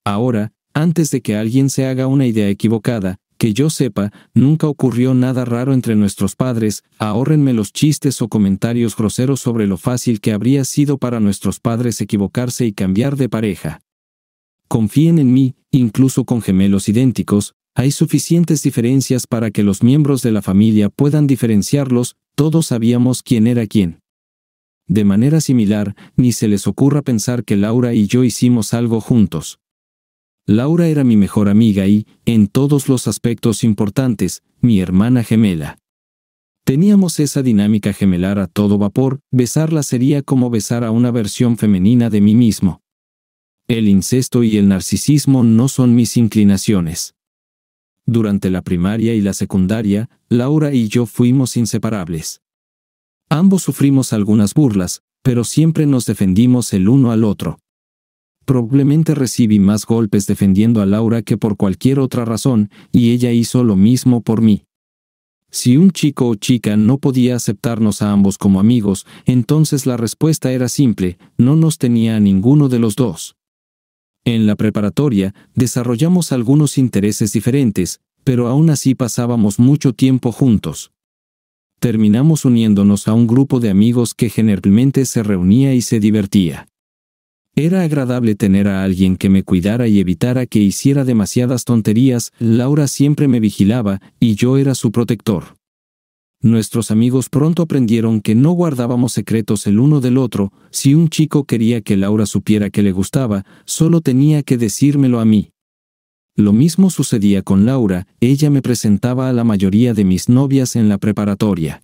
Ahora, antes de que alguien se haga una idea equivocada, que yo sepa, nunca ocurrió nada raro entre nuestros padres, ahórrenme los chistes o comentarios groseros sobre lo fácil que habría sido para nuestros padres equivocarse y cambiar de pareja. Confíen en mí, incluso con gemelos idénticos, hay suficientes diferencias para que los miembros de la familia puedan diferenciarlos, todos sabíamos quién era quién. De manera similar, ni se les ocurra pensar que Laura y yo hicimos algo juntos. Laura era mi mejor amiga y, en todos los aspectos importantes, mi hermana gemela. Teníamos esa dinámica gemelar a todo vapor, besarla sería como besar a una versión femenina de mí mismo. El incesto y el narcisismo no son mis inclinaciones. Durante la primaria y la secundaria, Laura y yo fuimos inseparables. Ambos sufrimos algunas burlas, pero siempre nos defendimos el uno al otro. Probablemente recibí más golpes defendiendo a Laura que por cualquier otra razón, y ella hizo lo mismo por mí. Si un chico o chica no podía aceptarnos a ambos como amigos, entonces la respuesta era simple, no nos tenía a ninguno de los dos. En la preparatoria, desarrollamos algunos intereses diferentes, pero aún así pasábamos mucho tiempo juntos terminamos uniéndonos a un grupo de amigos que generalmente se reunía y se divertía. Era agradable tener a alguien que me cuidara y evitara que hiciera demasiadas tonterías, Laura siempre me vigilaba, y yo era su protector. Nuestros amigos pronto aprendieron que no guardábamos secretos el uno del otro, si un chico quería que Laura supiera que le gustaba, solo tenía que decírmelo a mí. Lo mismo sucedía con Laura, ella me presentaba a la mayoría de mis novias en la preparatoria.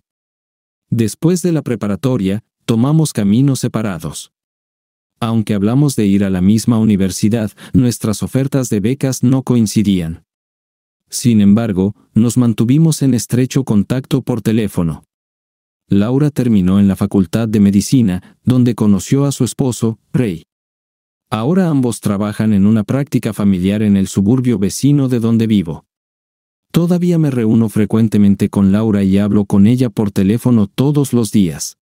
Después de la preparatoria, tomamos caminos separados. Aunque hablamos de ir a la misma universidad, nuestras ofertas de becas no coincidían. Sin embargo, nos mantuvimos en estrecho contacto por teléfono. Laura terminó en la Facultad de Medicina, donde conoció a su esposo, Rey. Ahora ambos trabajan en una práctica familiar en el suburbio vecino de donde vivo. Todavía me reúno frecuentemente con Laura y hablo con ella por teléfono todos los días.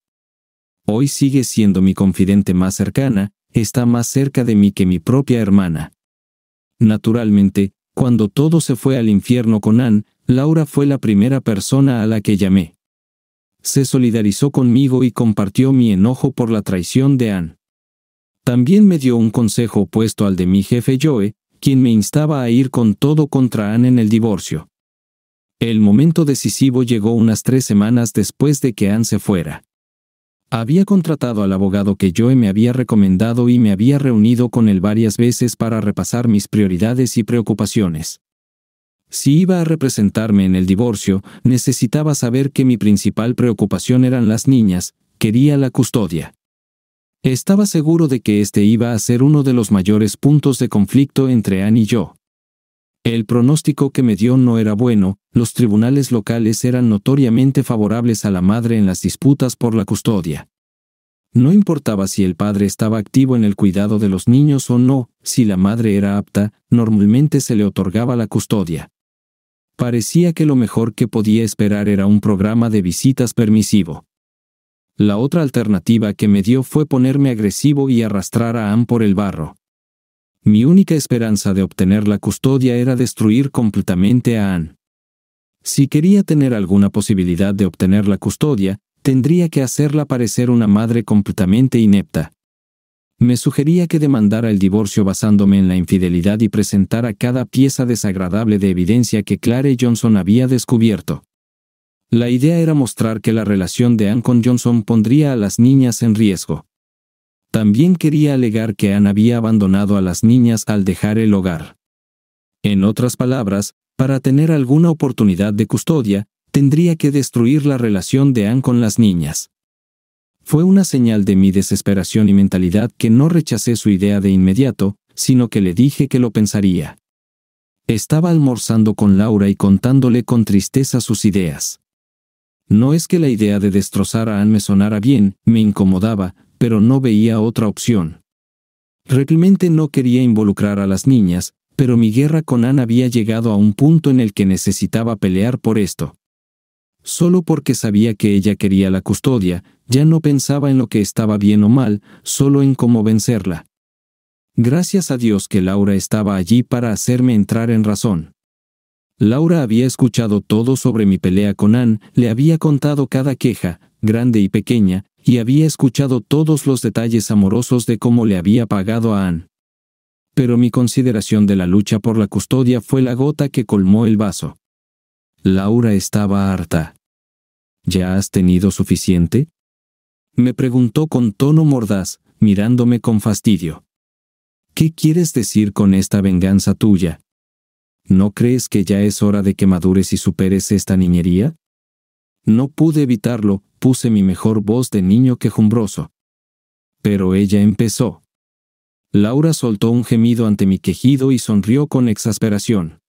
Hoy sigue siendo mi confidente más cercana, está más cerca de mí que mi propia hermana. Naturalmente, cuando todo se fue al infierno con Ann, Laura fue la primera persona a la que llamé. Se solidarizó conmigo y compartió mi enojo por la traición de Ann. También me dio un consejo opuesto al de mi jefe Joe, quien me instaba a ir con todo contra Anne en el divorcio. El momento decisivo llegó unas tres semanas después de que Anne se fuera. Había contratado al abogado que Joe me había recomendado y me había reunido con él varias veces para repasar mis prioridades y preocupaciones. Si iba a representarme en el divorcio, necesitaba saber que mi principal preocupación eran las niñas, quería la custodia. Estaba seguro de que este iba a ser uno de los mayores puntos de conflicto entre Anne y yo. El pronóstico que me dio no era bueno, los tribunales locales eran notoriamente favorables a la madre en las disputas por la custodia. No importaba si el padre estaba activo en el cuidado de los niños o no, si la madre era apta, normalmente se le otorgaba la custodia. Parecía que lo mejor que podía esperar era un programa de visitas permisivo. La otra alternativa que me dio fue ponerme agresivo y arrastrar a Anne por el barro. Mi única esperanza de obtener la custodia era destruir completamente a Anne. Si quería tener alguna posibilidad de obtener la custodia, tendría que hacerla parecer una madre completamente inepta. Me sugería que demandara el divorcio basándome en la infidelidad y presentara cada pieza desagradable de evidencia que Clare Johnson había descubierto. La idea era mostrar que la relación de Anne con Johnson pondría a las niñas en riesgo. También quería alegar que Anne había abandonado a las niñas al dejar el hogar. En otras palabras, para tener alguna oportunidad de custodia, tendría que destruir la relación de Anne con las niñas. Fue una señal de mi desesperación y mentalidad que no rechacé su idea de inmediato, sino que le dije que lo pensaría. Estaba almorzando con Laura y contándole con tristeza sus ideas. No es que la idea de destrozar a Anne me sonara bien, me incomodaba, pero no veía otra opción. Realmente no quería involucrar a las niñas, pero mi guerra con Anne había llegado a un punto en el que necesitaba pelear por esto. Solo porque sabía que ella quería la custodia, ya no pensaba en lo que estaba bien o mal, solo en cómo vencerla. Gracias a Dios que Laura estaba allí para hacerme entrar en razón. Laura había escuchado todo sobre mi pelea con Ann, le había contado cada queja, grande y pequeña, y había escuchado todos los detalles amorosos de cómo le había pagado a Ann. Pero mi consideración de la lucha por la custodia fue la gota que colmó el vaso. Laura estaba harta. ¿Ya has tenido suficiente? Me preguntó con tono mordaz, mirándome con fastidio. ¿Qué quieres decir con esta venganza tuya? ¿no crees que ya es hora de que madures y superes esta niñería? No pude evitarlo, puse mi mejor voz de niño quejumbroso. Pero ella empezó. Laura soltó un gemido ante mi quejido y sonrió con exasperación.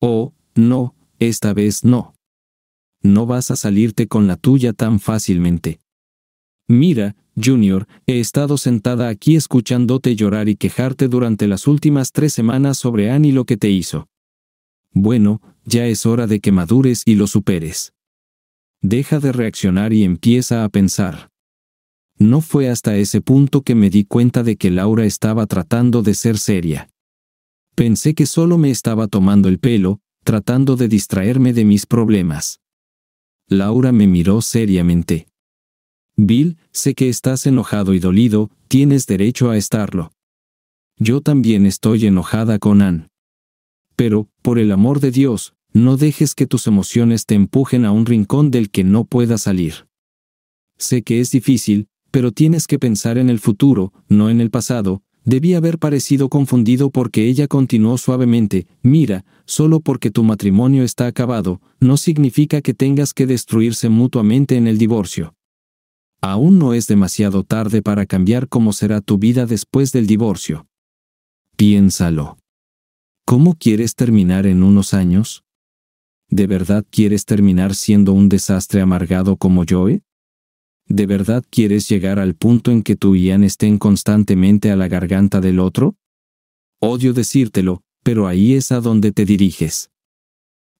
Oh, no, esta vez no. No vas a salirte con la tuya tan fácilmente. Mira, Junior, he estado sentada aquí escuchándote llorar y quejarte durante las últimas tres semanas sobre Annie lo que te hizo. Bueno, ya es hora de que madures y lo superes. Deja de reaccionar y empieza a pensar. No fue hasta ese punto que me di cuenta de que Laura estaba tratando de ser seria. Pensé que solo me estaba tomando el pelo, tratando de distraerme de mis problemas. Laura me miró seriamente. Bill, sé que estás enojado y dolido, tienes derecho a estarlo. Yo también estoy enojada con Ann. Pero, por el amor de Dios, no dejes que tus emociones te empujen a un rincón del que no puedas salir. Sé que es difícil, pero tienes que pensar en el futuro, no en el pasado. Debí haber parecido confundido porque ella continuó suavemente, mira, solo porque tu matrimonio está acabado, no significa que tengas que destruirse mutuamente en el divorcio aún no es demasiado tarde para cambiar cómo será tu vida después del divorcio. Piénsalo. ¿Cómo quieres terminar en unos años? ¿De verdad quieres terminar siendo un desastre amargado como yo? ¿De verdad quieres llegar al punto en que tú y Ian estén constantemente a la garganta del otro? Odio decírtelo, pero ahí es a donde te diriges.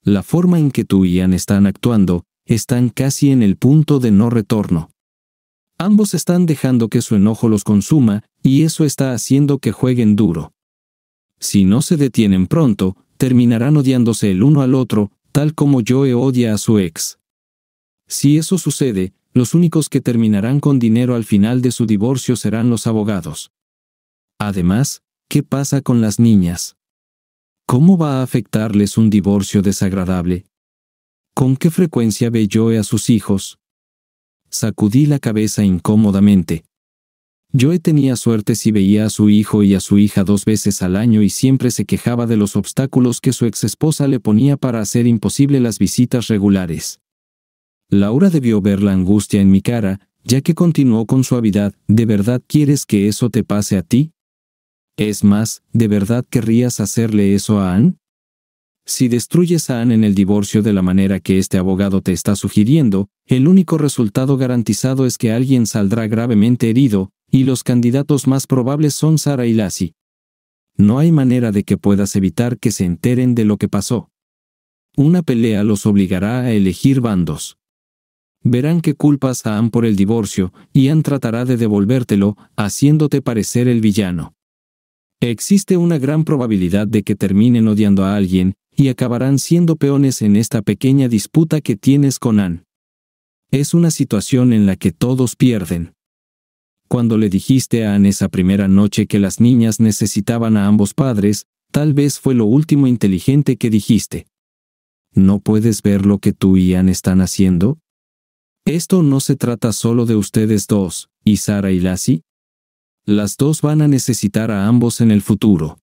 La forma en que tú y Ian están actuando, están casi en el punto de no retorno. Ambos están dejando que su enojo los consuma, y eso está haciendo que jueguen duro. Si no se detienen pronto, terminarán odiándose el uno al otro, tal como Joe odia a su ex. Si eso sucede, los únicos que terminarán con dinero al final de su divorcio serán los abogados. Además, ¿qué pasa con las niñas? ¿Cómo va a afectarles un divorcio desagradable? ¿Con qué frecuencia ve Joe a sus hijos? Sacudí la cabeza incómodamente. Joe tenía suerte si veía a su hijo y a su hija dos veces al año y siempre se quejaba de los obstáculos que su exesposa le ponía para hacer imposible las visitas regulares. Laura debió ver la angustia en mi cara, ya que continuó con suavidad, ¿de verdad quieres que eso te pase a ti? Es más, ¿de verdad querrías hacerle eso a Anne? Si destruyes a Anne en el divorcio de la manera que este abogado te está sugiriendo, el único resultado garantizado es que alguien saldrá gravemente herido, y los candidatos más probables son Sara y Lassie. No hay manera de que puedas evitar que se enteren de lo que pasó. Una pelea los obligará a elegir bandos. Verán que culpas a Anne por el divorcio, y Anne tratará de devolvértelo, haciéndote parecer el villano. Existe una gran probabilidad de que terminen odiando a alguien, y acabarán siendo peones en esta pequeña disputa que tienes con Ann. Es una situación en la que todos pierden. Cuando le dijiste a Ann esa primera noche que las niñas necesitaban a ambos padres, tal vez fue lo último inteligente que dijiste. ¿No puedes ver lo que tú y Ann están haciendo? Esto no se trata solo de ustedes dos, y Sara y Lassie. Las dos van a necesitar a ambos en el futuro.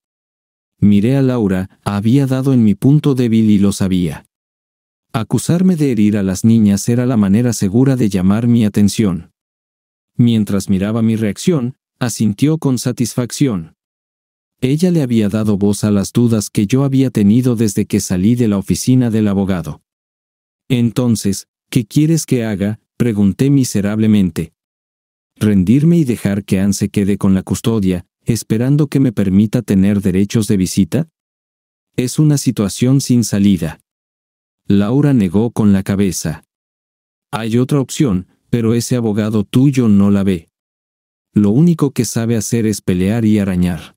Miré a Laura, había dado en mi punto débil y lo sabía. Acusarme de herir a las niñas era la manera segura de llamar mi atención. Mientras miraba mi reacción, asintió con satisfacción. Ella le había dado voz a las dudas que yo había tenido desde que salí de la oficina del abogado. Entonces, ¿qué quieres que haga? pregunté miserablemente. Rendirme y dejar que Anne se quede con la custodia, esperando que me permita tener derechos de visita? Es una situación sin salida. Laura negó con la cabeza. Hay otra opción, pero ese abogado tuyo no la ve. Lo único que sabe hacer es pelear y arañar.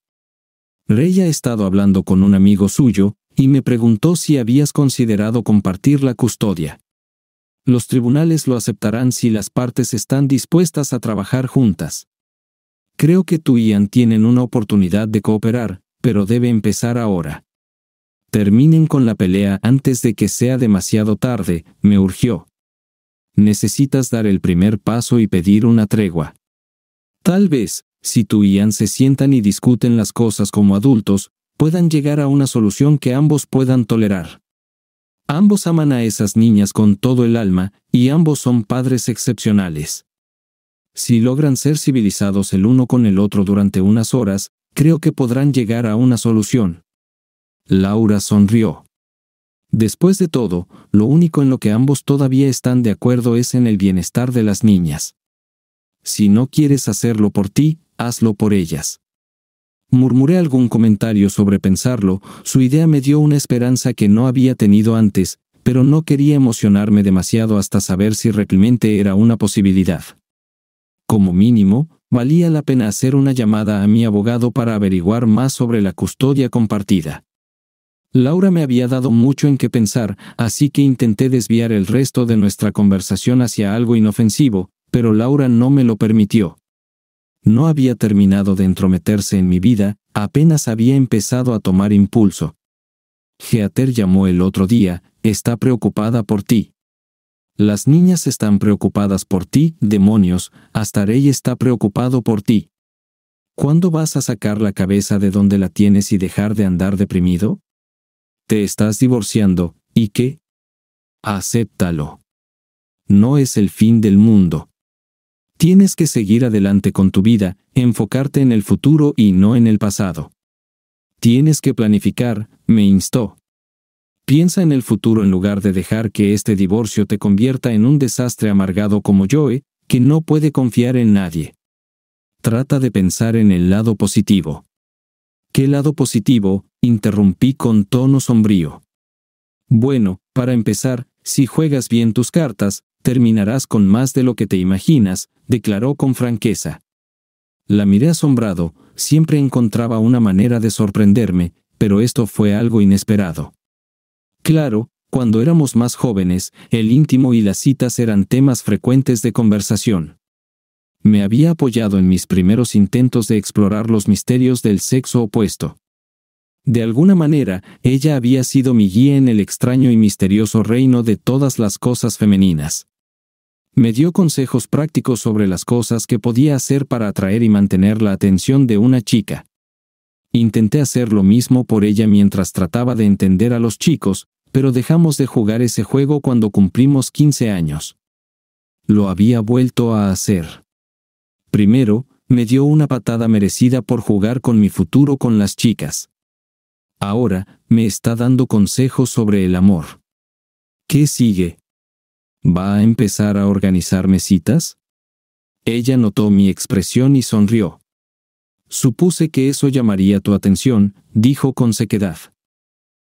Rey ha estado hablando con un amigo suyo, y me preguntó si habías considerado compartir la custodia. Los tribunales lo aceptarán si las partes están dispuestas a trabajar juntas. Creo que tú y Ian tienen una oportunidad de cooperar, pero debe empezar ahora. Terminen con la pelea antes de que sea demasiado tarde, me urgió. Necesitas dar el primer paso y pedir una tregua. Tal vez, si tú y Ian se sientan y discuten las cosas como adultos, puedan llegar a una solución que ambos puedan tolerar. Ambos aman a esas niñas con todo el alma, y ambos son padres excepcionales. Si logran ser civilizados el uno con el otro durante unas horas, creo que podrán llegar a una solución. Laura sonrió. Después de todo, lo único en lo que ambos todavía están de acuerdo es en el bienestar de las niñas. Si no quieres hacerlo por ti, hazlo por ellas. Murmuré algún comentario sobre pensarlo, su idea me dio una esperanza que no había tenido antes, pero no quería emocionarme demasiado hasta saber si realmente era una posibilidad como mínimo, valía la pena hacer una llamada a mi abogado para averiguar más sobre la custodia compartida. Laura me había dado mucho en qué pensar, así que intenté desviar el resto de nuestra conversación hacia algo inofensivo, pero Laura no me lo permitió. No había terminado de entrometerse en mi vida, apenas había empezado a tomar impulso. Geater llamó el otro día, está preocupada por ti. Las niñas están preocupadas por ti, demonios, hasta Rey está preocupado por ti. ¿Cuándo vas a sacar la cabeza de donde la tienes y dejar de andar deprimido? Te estás divorciando, ¿y qué? Acéptalo. No es el fin del mundo. Tienes que seguir adelante con tu vida, enfocarte en el futuro y no en el pasado. Tienes que planificar, me instó. Piensa en el futuro en lugar de dejar que este divorcio te convierta en un desastre amargado como Joe, que no puede confiar en nadie. Trata de pensar en el lado positivo. ¿Qué lado positivo? interrumpí con tono sombrío. Bueno, para empezar, si juegas bien tus cartas, terminarás con más de lo que te imaginas, declaró con franqueza. La miré asombrado, siempre encontraba una manera de sorprenderme, pero esto fue algo inesperado. Claro, cuando éramos más jóvenes, el íntimo y las citas eran temas frecuentes de conversación. Me había apoyado en mis primeros intentos de explorar los misterios del sexo opuesto. De alguna manera, ella había sido mi guía en el extraño y misterioso reino de todas las cosas femeninas. Me dio consejos prácticos sobre las cosas que podía hacer para atraer y mantener la atención de una chica. Intenté hacer lo mismo por ella mientras trataba de entender a los chicos, pero dejamos de jugar ese juego cuando cumplimos 15 años. Lo había vuelto a hacer. Primero, me dio una patada merecida por jugar con mi futuro con las chicas. Ahora, me está dando consejos sobre el amor. ¿Qué sigue? ¿Va a empezar a organizarme citas? Ella notó mi expresión y sonrió. Supuse que eso llamaría tu atención, dijo con sequedad.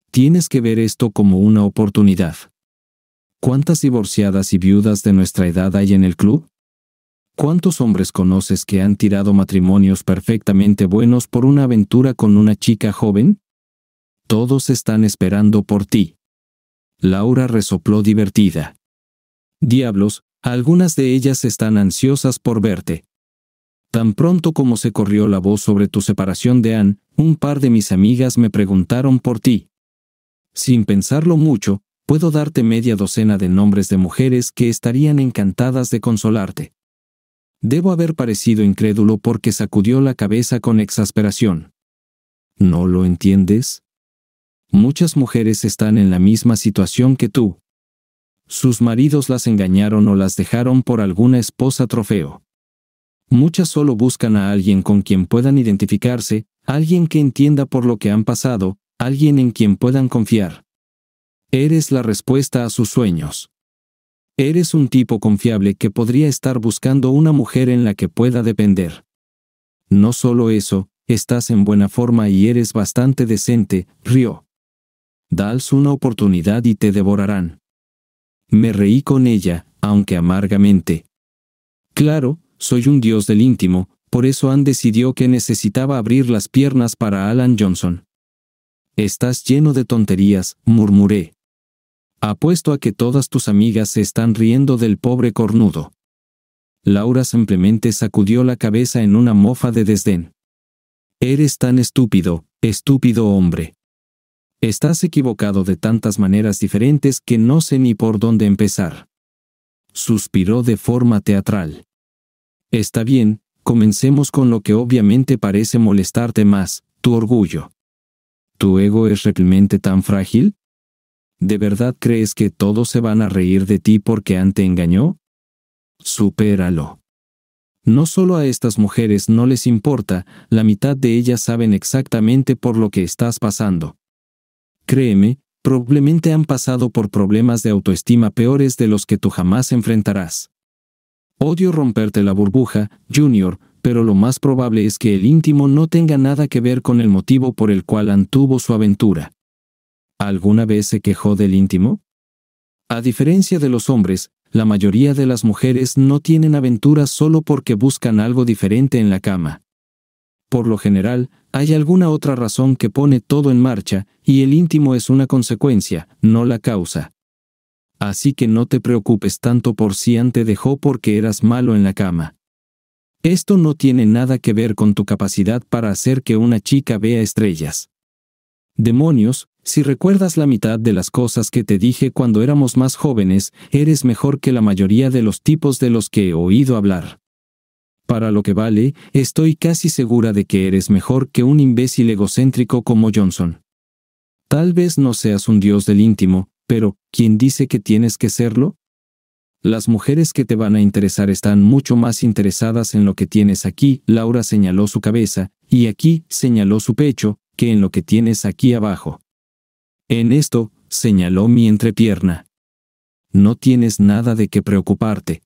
Tienes que ver esto como una oportunidad. ¿Cuántas divorciadas y viudas de nuestra edad hay en el club? ¿Cuántos hombres conoces que han tirado matrimonios perfectamente buenos por una aventura con una chica joven? Todos están esperando por ti. Laura resopló divertida. Diablos, algunas de ellas están ansiosas por verte. Tan pronto como se corrió la voz sobre tu separación de Anne, un par de mis amigas me preguntaron por ti. Sin pensarlo mucho, puedo darte media docena de nombres de mujeres que estarían encantadas de consolarte. Debo haber parecido incrédulo porque sacudió la cabeza con exasperación. ¿No lo entiendes? Muchas mujeres están en la misma situación que tú. Sus maridos las engañaron o las dejaron por alguna esposa trofeo. Muchas solo buscan a alguien con quien puedan identificarse, alguien que entienda por lo que han pasado, alguien en quien puedan confiar. Eres la respuesta a sus sueños. Eres un tipo confiable que podría estar buscando una mujer en la que pueda depender. No solo eso, estás en buena forma y eres bastante decente, rió. Dals una oportunidad y te devorarán. Me reí con ella, aunque amargamente. Claro, soy un dios del íntimo, por eso han decidió que necesitaba abrir las piernas para Alan Johnson. Estás lleno de tonterías, murmuré. Apuesto a que todas tus amigas se están riendo del pobre cornudo. Laura simplemente sacudió la cabeza en una mofa de desdén. Eres tan estúpido, estúpido hombre. Estás equivocado de tantas maneras diferentes que no sé ni por dónde empezar. Suspiró de forma teatral. Está bien, comencemos con lo que obviamente parece molestarte más, tu orgullo. ¿Tu ego es realmente tan frágil? ¿De verdad crees que todos se van a reír de ti porque antes engañó? Supéralo. No solo a estas mujeres no les importa, la mitad de ellas saben exactamente por lo que estás pasando. Créeme, probablemente han pasado por problemas de autoestima peores de los que tú jamás enfrentarás. Odio romperte la burbuja, Junior, pero lo más probable es que el íntimo no tenga nada que ver con el motivo por el cual antuvo su aventura. ¿Alguna vez se quejó del íntimo? A diferencia de los hombres, la mayoría de las mujeres no tienen aventuras solo porque buscan algo diferente en la cama. Por lo general, hay alguna otra razón que pone todo en marcha, y el íntimo es una consecuencia, no la causa así que no te preocupes tanto por si Ante dejó porque eras malo en la cama. Esto no tiene nada que ver con tu capacidad para hacer que una chica vea estrellas. Demonios, si recuerdas la mitad de las cosas que te dije cuando éramos más jóvenes, eres mejor que la mayoría de los tipos de los que he oído hablar. Para lo que vale, estoy casi segura de que eres mejor que un imbécil egocéntrico como Johnson. Tal vez no seas un dios del íntimo, pero, ¿quién dice que tienes que serlo? Las mujeres que te van a interesar están mucho más interesadas en lo que tienes aquí, Laura señaló su cabeza, y aquí señaló su pecho, que en lo que tienes aquí abajo. En esto, señaló mi entrepierna. No tienes nada de qué preocuparte.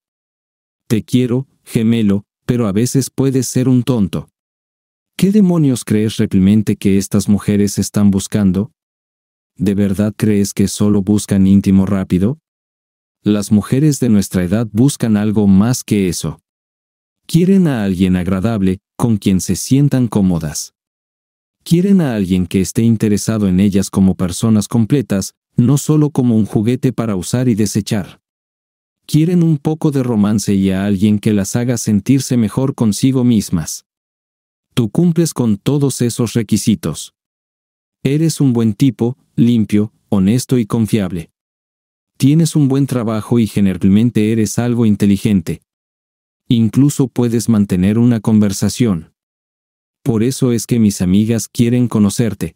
Te quiero, gemelo, pero a veces puedes ser un tonto. ¿Qué demonios crees realmente que estas mujeres están buscando? ¿De verdad crees que solo buscan íntimo rápido? Las mujeres de nuestra edad buscan algo más que eso. Quieren a alguien agradable, con quien se sientan cómodas. Quieren a alguien que esté interesado en ellas como personas completas, no solo como un juguete para usar y desechar. Quieren un poco de romance y a alguien que las haga sentirse mejor consigo mismas. Tú cumples con todos esos requisitos. Eres un buen tipo, limpio, honesto y confiable. Tienes un buen trabajo y generalmente eres algo inteligente. Incluso puedes mantener una conversación. Por eso es que mis amigas quieren conocerte.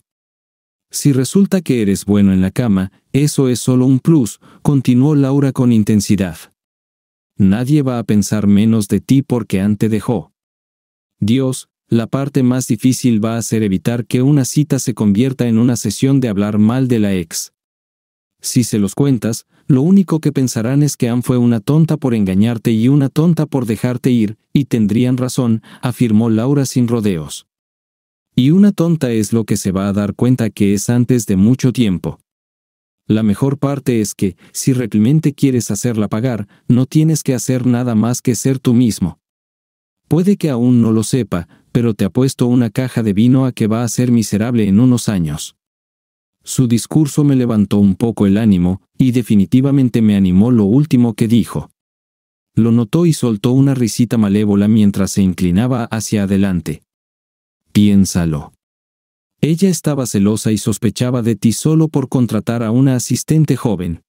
Si resulta que eres bueno en la cama, eso es solo un plus, continuó Laura con intensidad. Nadie va a pensar menos de ti porque antes dejó. Dios, la parte más difícil va a ser evitar que una cita se convierta en una sesión de hablar mal de la ex. Si se los cuentas, lo único que pensarán es que Anne fue una tonta por engañarte y una tonta por dejarte ir, y tendrían razón, afirmó Laura sin rodeos. Y una tonta es lo que se va a dar cuenta que es antes de mucho tiempo. La mejor parte es que, si realmente quieres hacerla pagar, no tienes que hacer nada más que ser tú mismo. Puede que aún no lo sepa, pero te apuesto una caja de vino a que va a ser miserable en unos años. Su discurso me levantó un poco el ánimo, y definitivamente me animó lo último que dijo. Lo notó y soltó una risita malévola mientras se inclinaba hacia adelante. Piénsalo. Ella estaba celosa y sospechaba de ti solo por contratar a una asistente joven.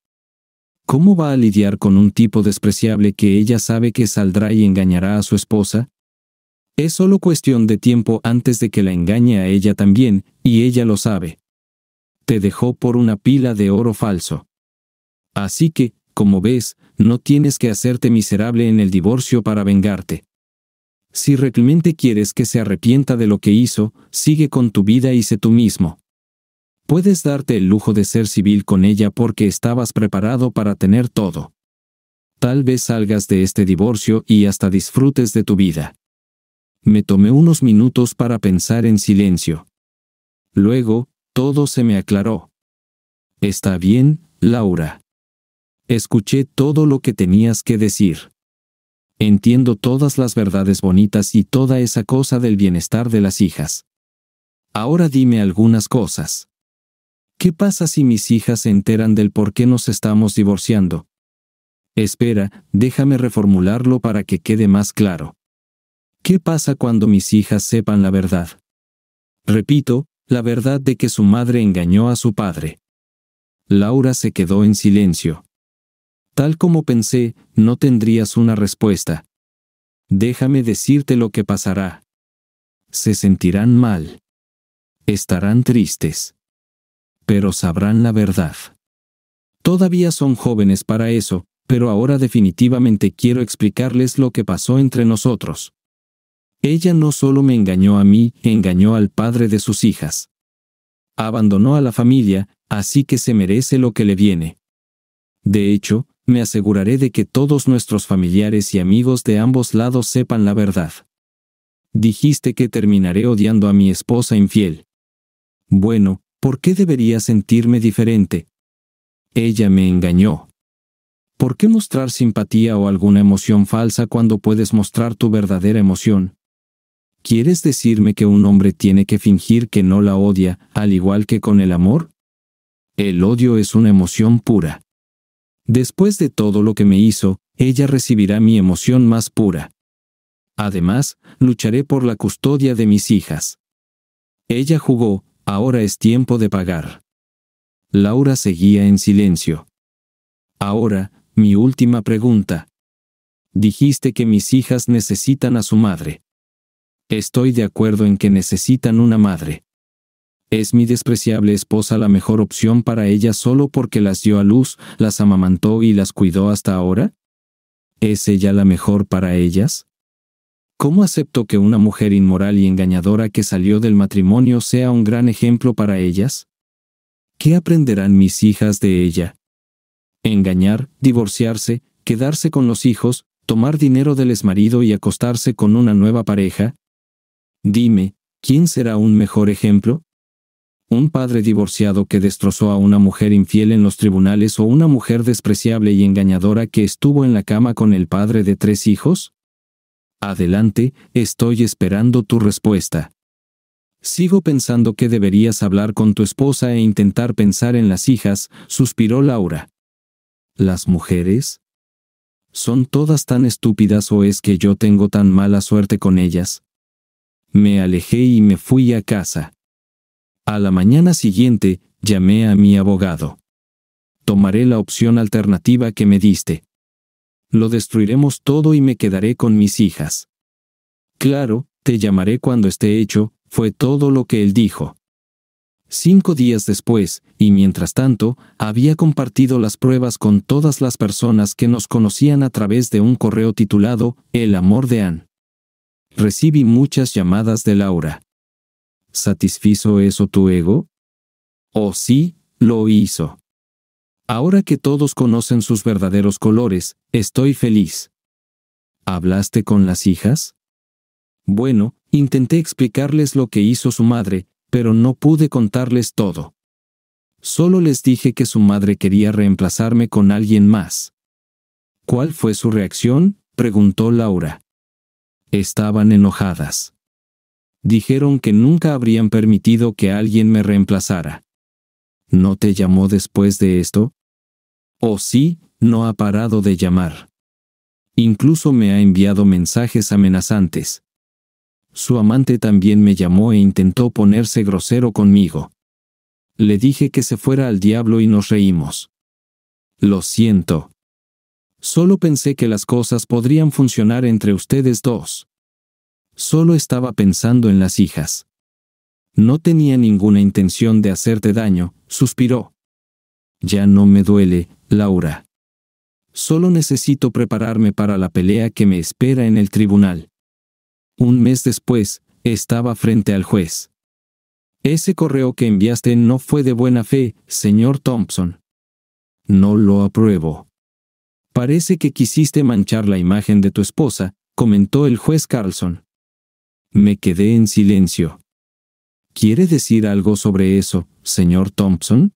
¿Cómo va a lidiar con un tipo despreciable que ella sabe que saldrá y engañará a su esposa? Es solo cuestión de tiempo antes de que la engañe a ella también, y ella lo sabe. Te dejó por una pila de oro falso. Así que, como ves, no tienes que hacerte miserable en el divorcio para vengarte. Si realmente quieres que se arrepienta de lo que hizo, sigue con tu vida y sé tú mismo. Puedes darte el lujo de ser civil con ella porque estabas preparado para tener todo. Tal vez salgas de este divorcio y hasta disfrutes de tu vida. Me tomé unos minutos para pensar en silencio. Luego, todo se me aclaró. Está bien, Laura. Escuché todo lo que tenías que decir. Entiendo todas las verdades bonitas y toda esa cosa del bienestar de las hijas. Ahora dime algunas cosas. ¿Qué pasa si mis hijas se enteran del por qué nos estamos divorciando? Espera, déjame reformularlo para que quede más claro. ¿Qué pasa cuando mis hijas sepan la verdad? Repito, la verdad de que su madre engañó a su padre. Laura se quedó en silencio. Tal como pensé, no tendrías una respuesta. Déjame decirte lo que pasará. Se sentirán mal. Estarán tristes. Pero sabrán la verdad. Todavía son jóvenes para eso, pero ahora definitivamente quiero explicarles lo que pasó entre nosotros. Ella no solo me engañó a mí, engañó al padre de sus hijas. Abandonó a la familia, así que se merece lo que le viene. De hecho, me aseguraré de que todos nuestros familiares y amigos de ambos lados sepan la verdad. Dijiste que terminaré odiando a mi esposa infiel. Bueno, ¿por qué debería sentirme diferente? Ella me engañó. ¿Por qué mostrar simpatía o alguna emoción falsa cuando puedes mostrar tu verdadera emoción? ¿Quieres decirme que un hombre tiene que fingir que no la odia, al igual que con el amor? El odio es una emoción pura. Después de todo lo que me hizo, ella recibirá mi emoción más pura. Además, lucharé por la custodia de mis hijas. Ella jugó, ahora es tiempo de pagar. Laura seguía en silencio. Ahora, mi última pregunta. Dijiste que mis hijas necesitan a su madre. Estoy de acuerdo en que necesitan una madre. Es mi despreciable esposa la mejor opción para ella solo porque las dio a luz, las amamantó y las cuidó hasta ahora? ¿Es ella la mejor para ellas? ¿Cómo acepto que una mujer inmoral y engañadora que salió del matrimonio sea un gran ejemplo para ellas? ¿Qué aprenderán mis hijas de ella? Engañar, divorciarse, quedarse con los hijos, tomar dinero del exmarido y acostarse con una nueva pareja, Dime, ¿quién será un mejor ejemplo? ¿Un padre divorciado que destrozó a una mujer infiel en los tribunales o una mujer despreciable y engañadora que estuvo en la cama con el padre de tres hijos? Adelante, estoy esperando tu respuesta. Sigo pensando que deberías hablar con tu esposa e intentar pensar en las hijas, suspiró Laura. ¿Las mujeres? ¿Son todas tan estúpidas o es que yo tengo tan mala suerte con ellas? Me alejé y me fui a casa. A la mañana siguiente, llamé a mi abogado. Tomaré la opción alternativa que me diste. Lo destruiremos todo y me quedaré con mis hijas. Claro, te llamaré cuando esté hecho, fue todo lo que él dijo. Cinco días después, y mientras tanto, había compartido las pruebas con todas las personas que nos conocían a través de un correo titulado El amor de Anne. Recibí muchas llamadas de Laura. ¿Satisfizo eso tu ego? Oh sí, lo hizo. Ahora que todos conocen sus verdaderos colores, estoy feliz. ¿Hablaste con las hijas? Bueno, intenté explicarles lo que hizo su madre, pero no pude contarles todo. Solo les dije que su madre quería reemplazarme con alguien más. ¿Cuál fue su reacción? preguntó Laura. Estaban enojadas. Dijeron que nunca habrían permitido que alguien me reemplazara. ¿No te llamó después de esto? ¿O sí, no ha parado de llamar? Incluso me ha enviado mensajes amenazantes. Su amante también me llamó e intentó ponerse grosero conmigo. Le dije que se fuera al diablo y nos reímos. Lo siento. Solo pensé que las cosas podrían funcionar entre ustedes dos. Solo estaba pensando en las hijas. No tenía ninguna intención de hacerte daño, suspiró. Ya no me duele, Laura. Solo necesito prepararme para la pelea que me espera en el tribunal. Un mes después, estaba frente al juez. Ese correo que enviaste no fue de buena fe, señor Thompson. No lo apruebo. Parece que quisiste manchar la imagen de tu esposa, comentó el juez Carlson. Me quedé en silencio. ¿Quiere decir algo sobre eso, señor Thompson?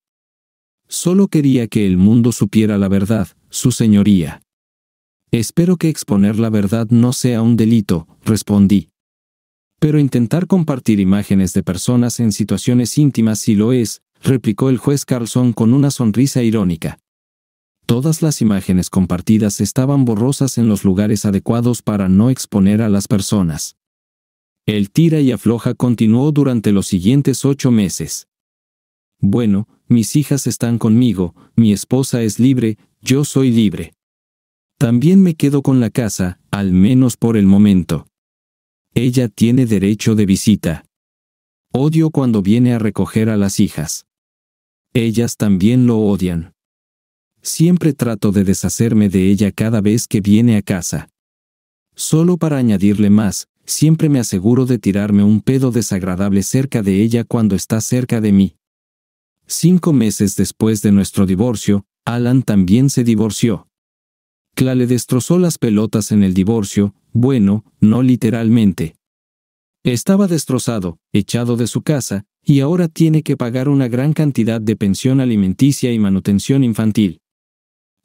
Solo quería que el mundo supiera la verdad, su señoría. Espero que exponer la verdad no sea un delito, respondí. Pero intentar compartir imágenes de personas en situaciones íntimas sí lo es, replicó el juez Carlson con una sonrisa irónica. Todas las imágenes compartidas estaban borrosas en los lugares adecuados para no exponer a las personas. El tira y afloja continuó durante los siguientes ocho meses. Bueno, mis hijas están conmigo, mi esposa es libre, yo soy libre. También me quedo con la casa, al menos por el momento. Ella tiene derecho de visita. Odio cuando viene a recoger a las hijas. Ellas también lo odian. Siempre trato de deshacerme de ella cada vez que viene a casa. Solo para añadirle más, siempre me aseguro de tirarme un pedo desagradable cerca de ella cuando está cerca de mí. Cinco meses después de nuestro divorcio, Alan también se divorció. Cla le destrozó las pelotas en el divorcio, bueno, no literalmente. Estaba destrozado, echado de su casa, y ahora tiene que pagar una gran cantidad de pensión alimenticia y manutención infantil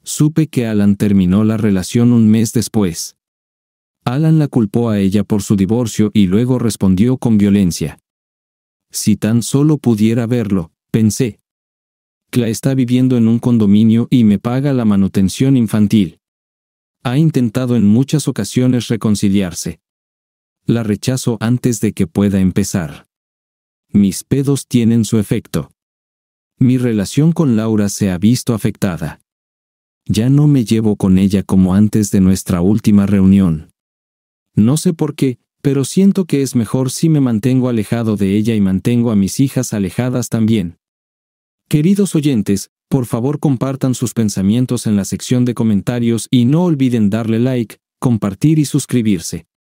supe que Alan terminó la relación un mes después. Alan la culpó a ella por su divorcio y luego respondió con violencia. Si tan solo pudiera verlo, pensé. Cla está viviendo en un condominio y me paga la manutención infantil. Ha intentado en muchas ocasiones reconciliarse. La rechazo antes de que pueda empezar. Mis pedos tienen su efecto. Mi relación con Laura se ha visto afectada. Ya no me llevo con ella como antes de nuestra última reunión. No sé por qué, pero siento que es mejor si me mantengo alejado de ella y mantengo a mis hijas alejadas también. Queridos oyentes, por favor compartan sus pensamientos en la sección de comentarios y no olviden darle like, compartir y suscribirse.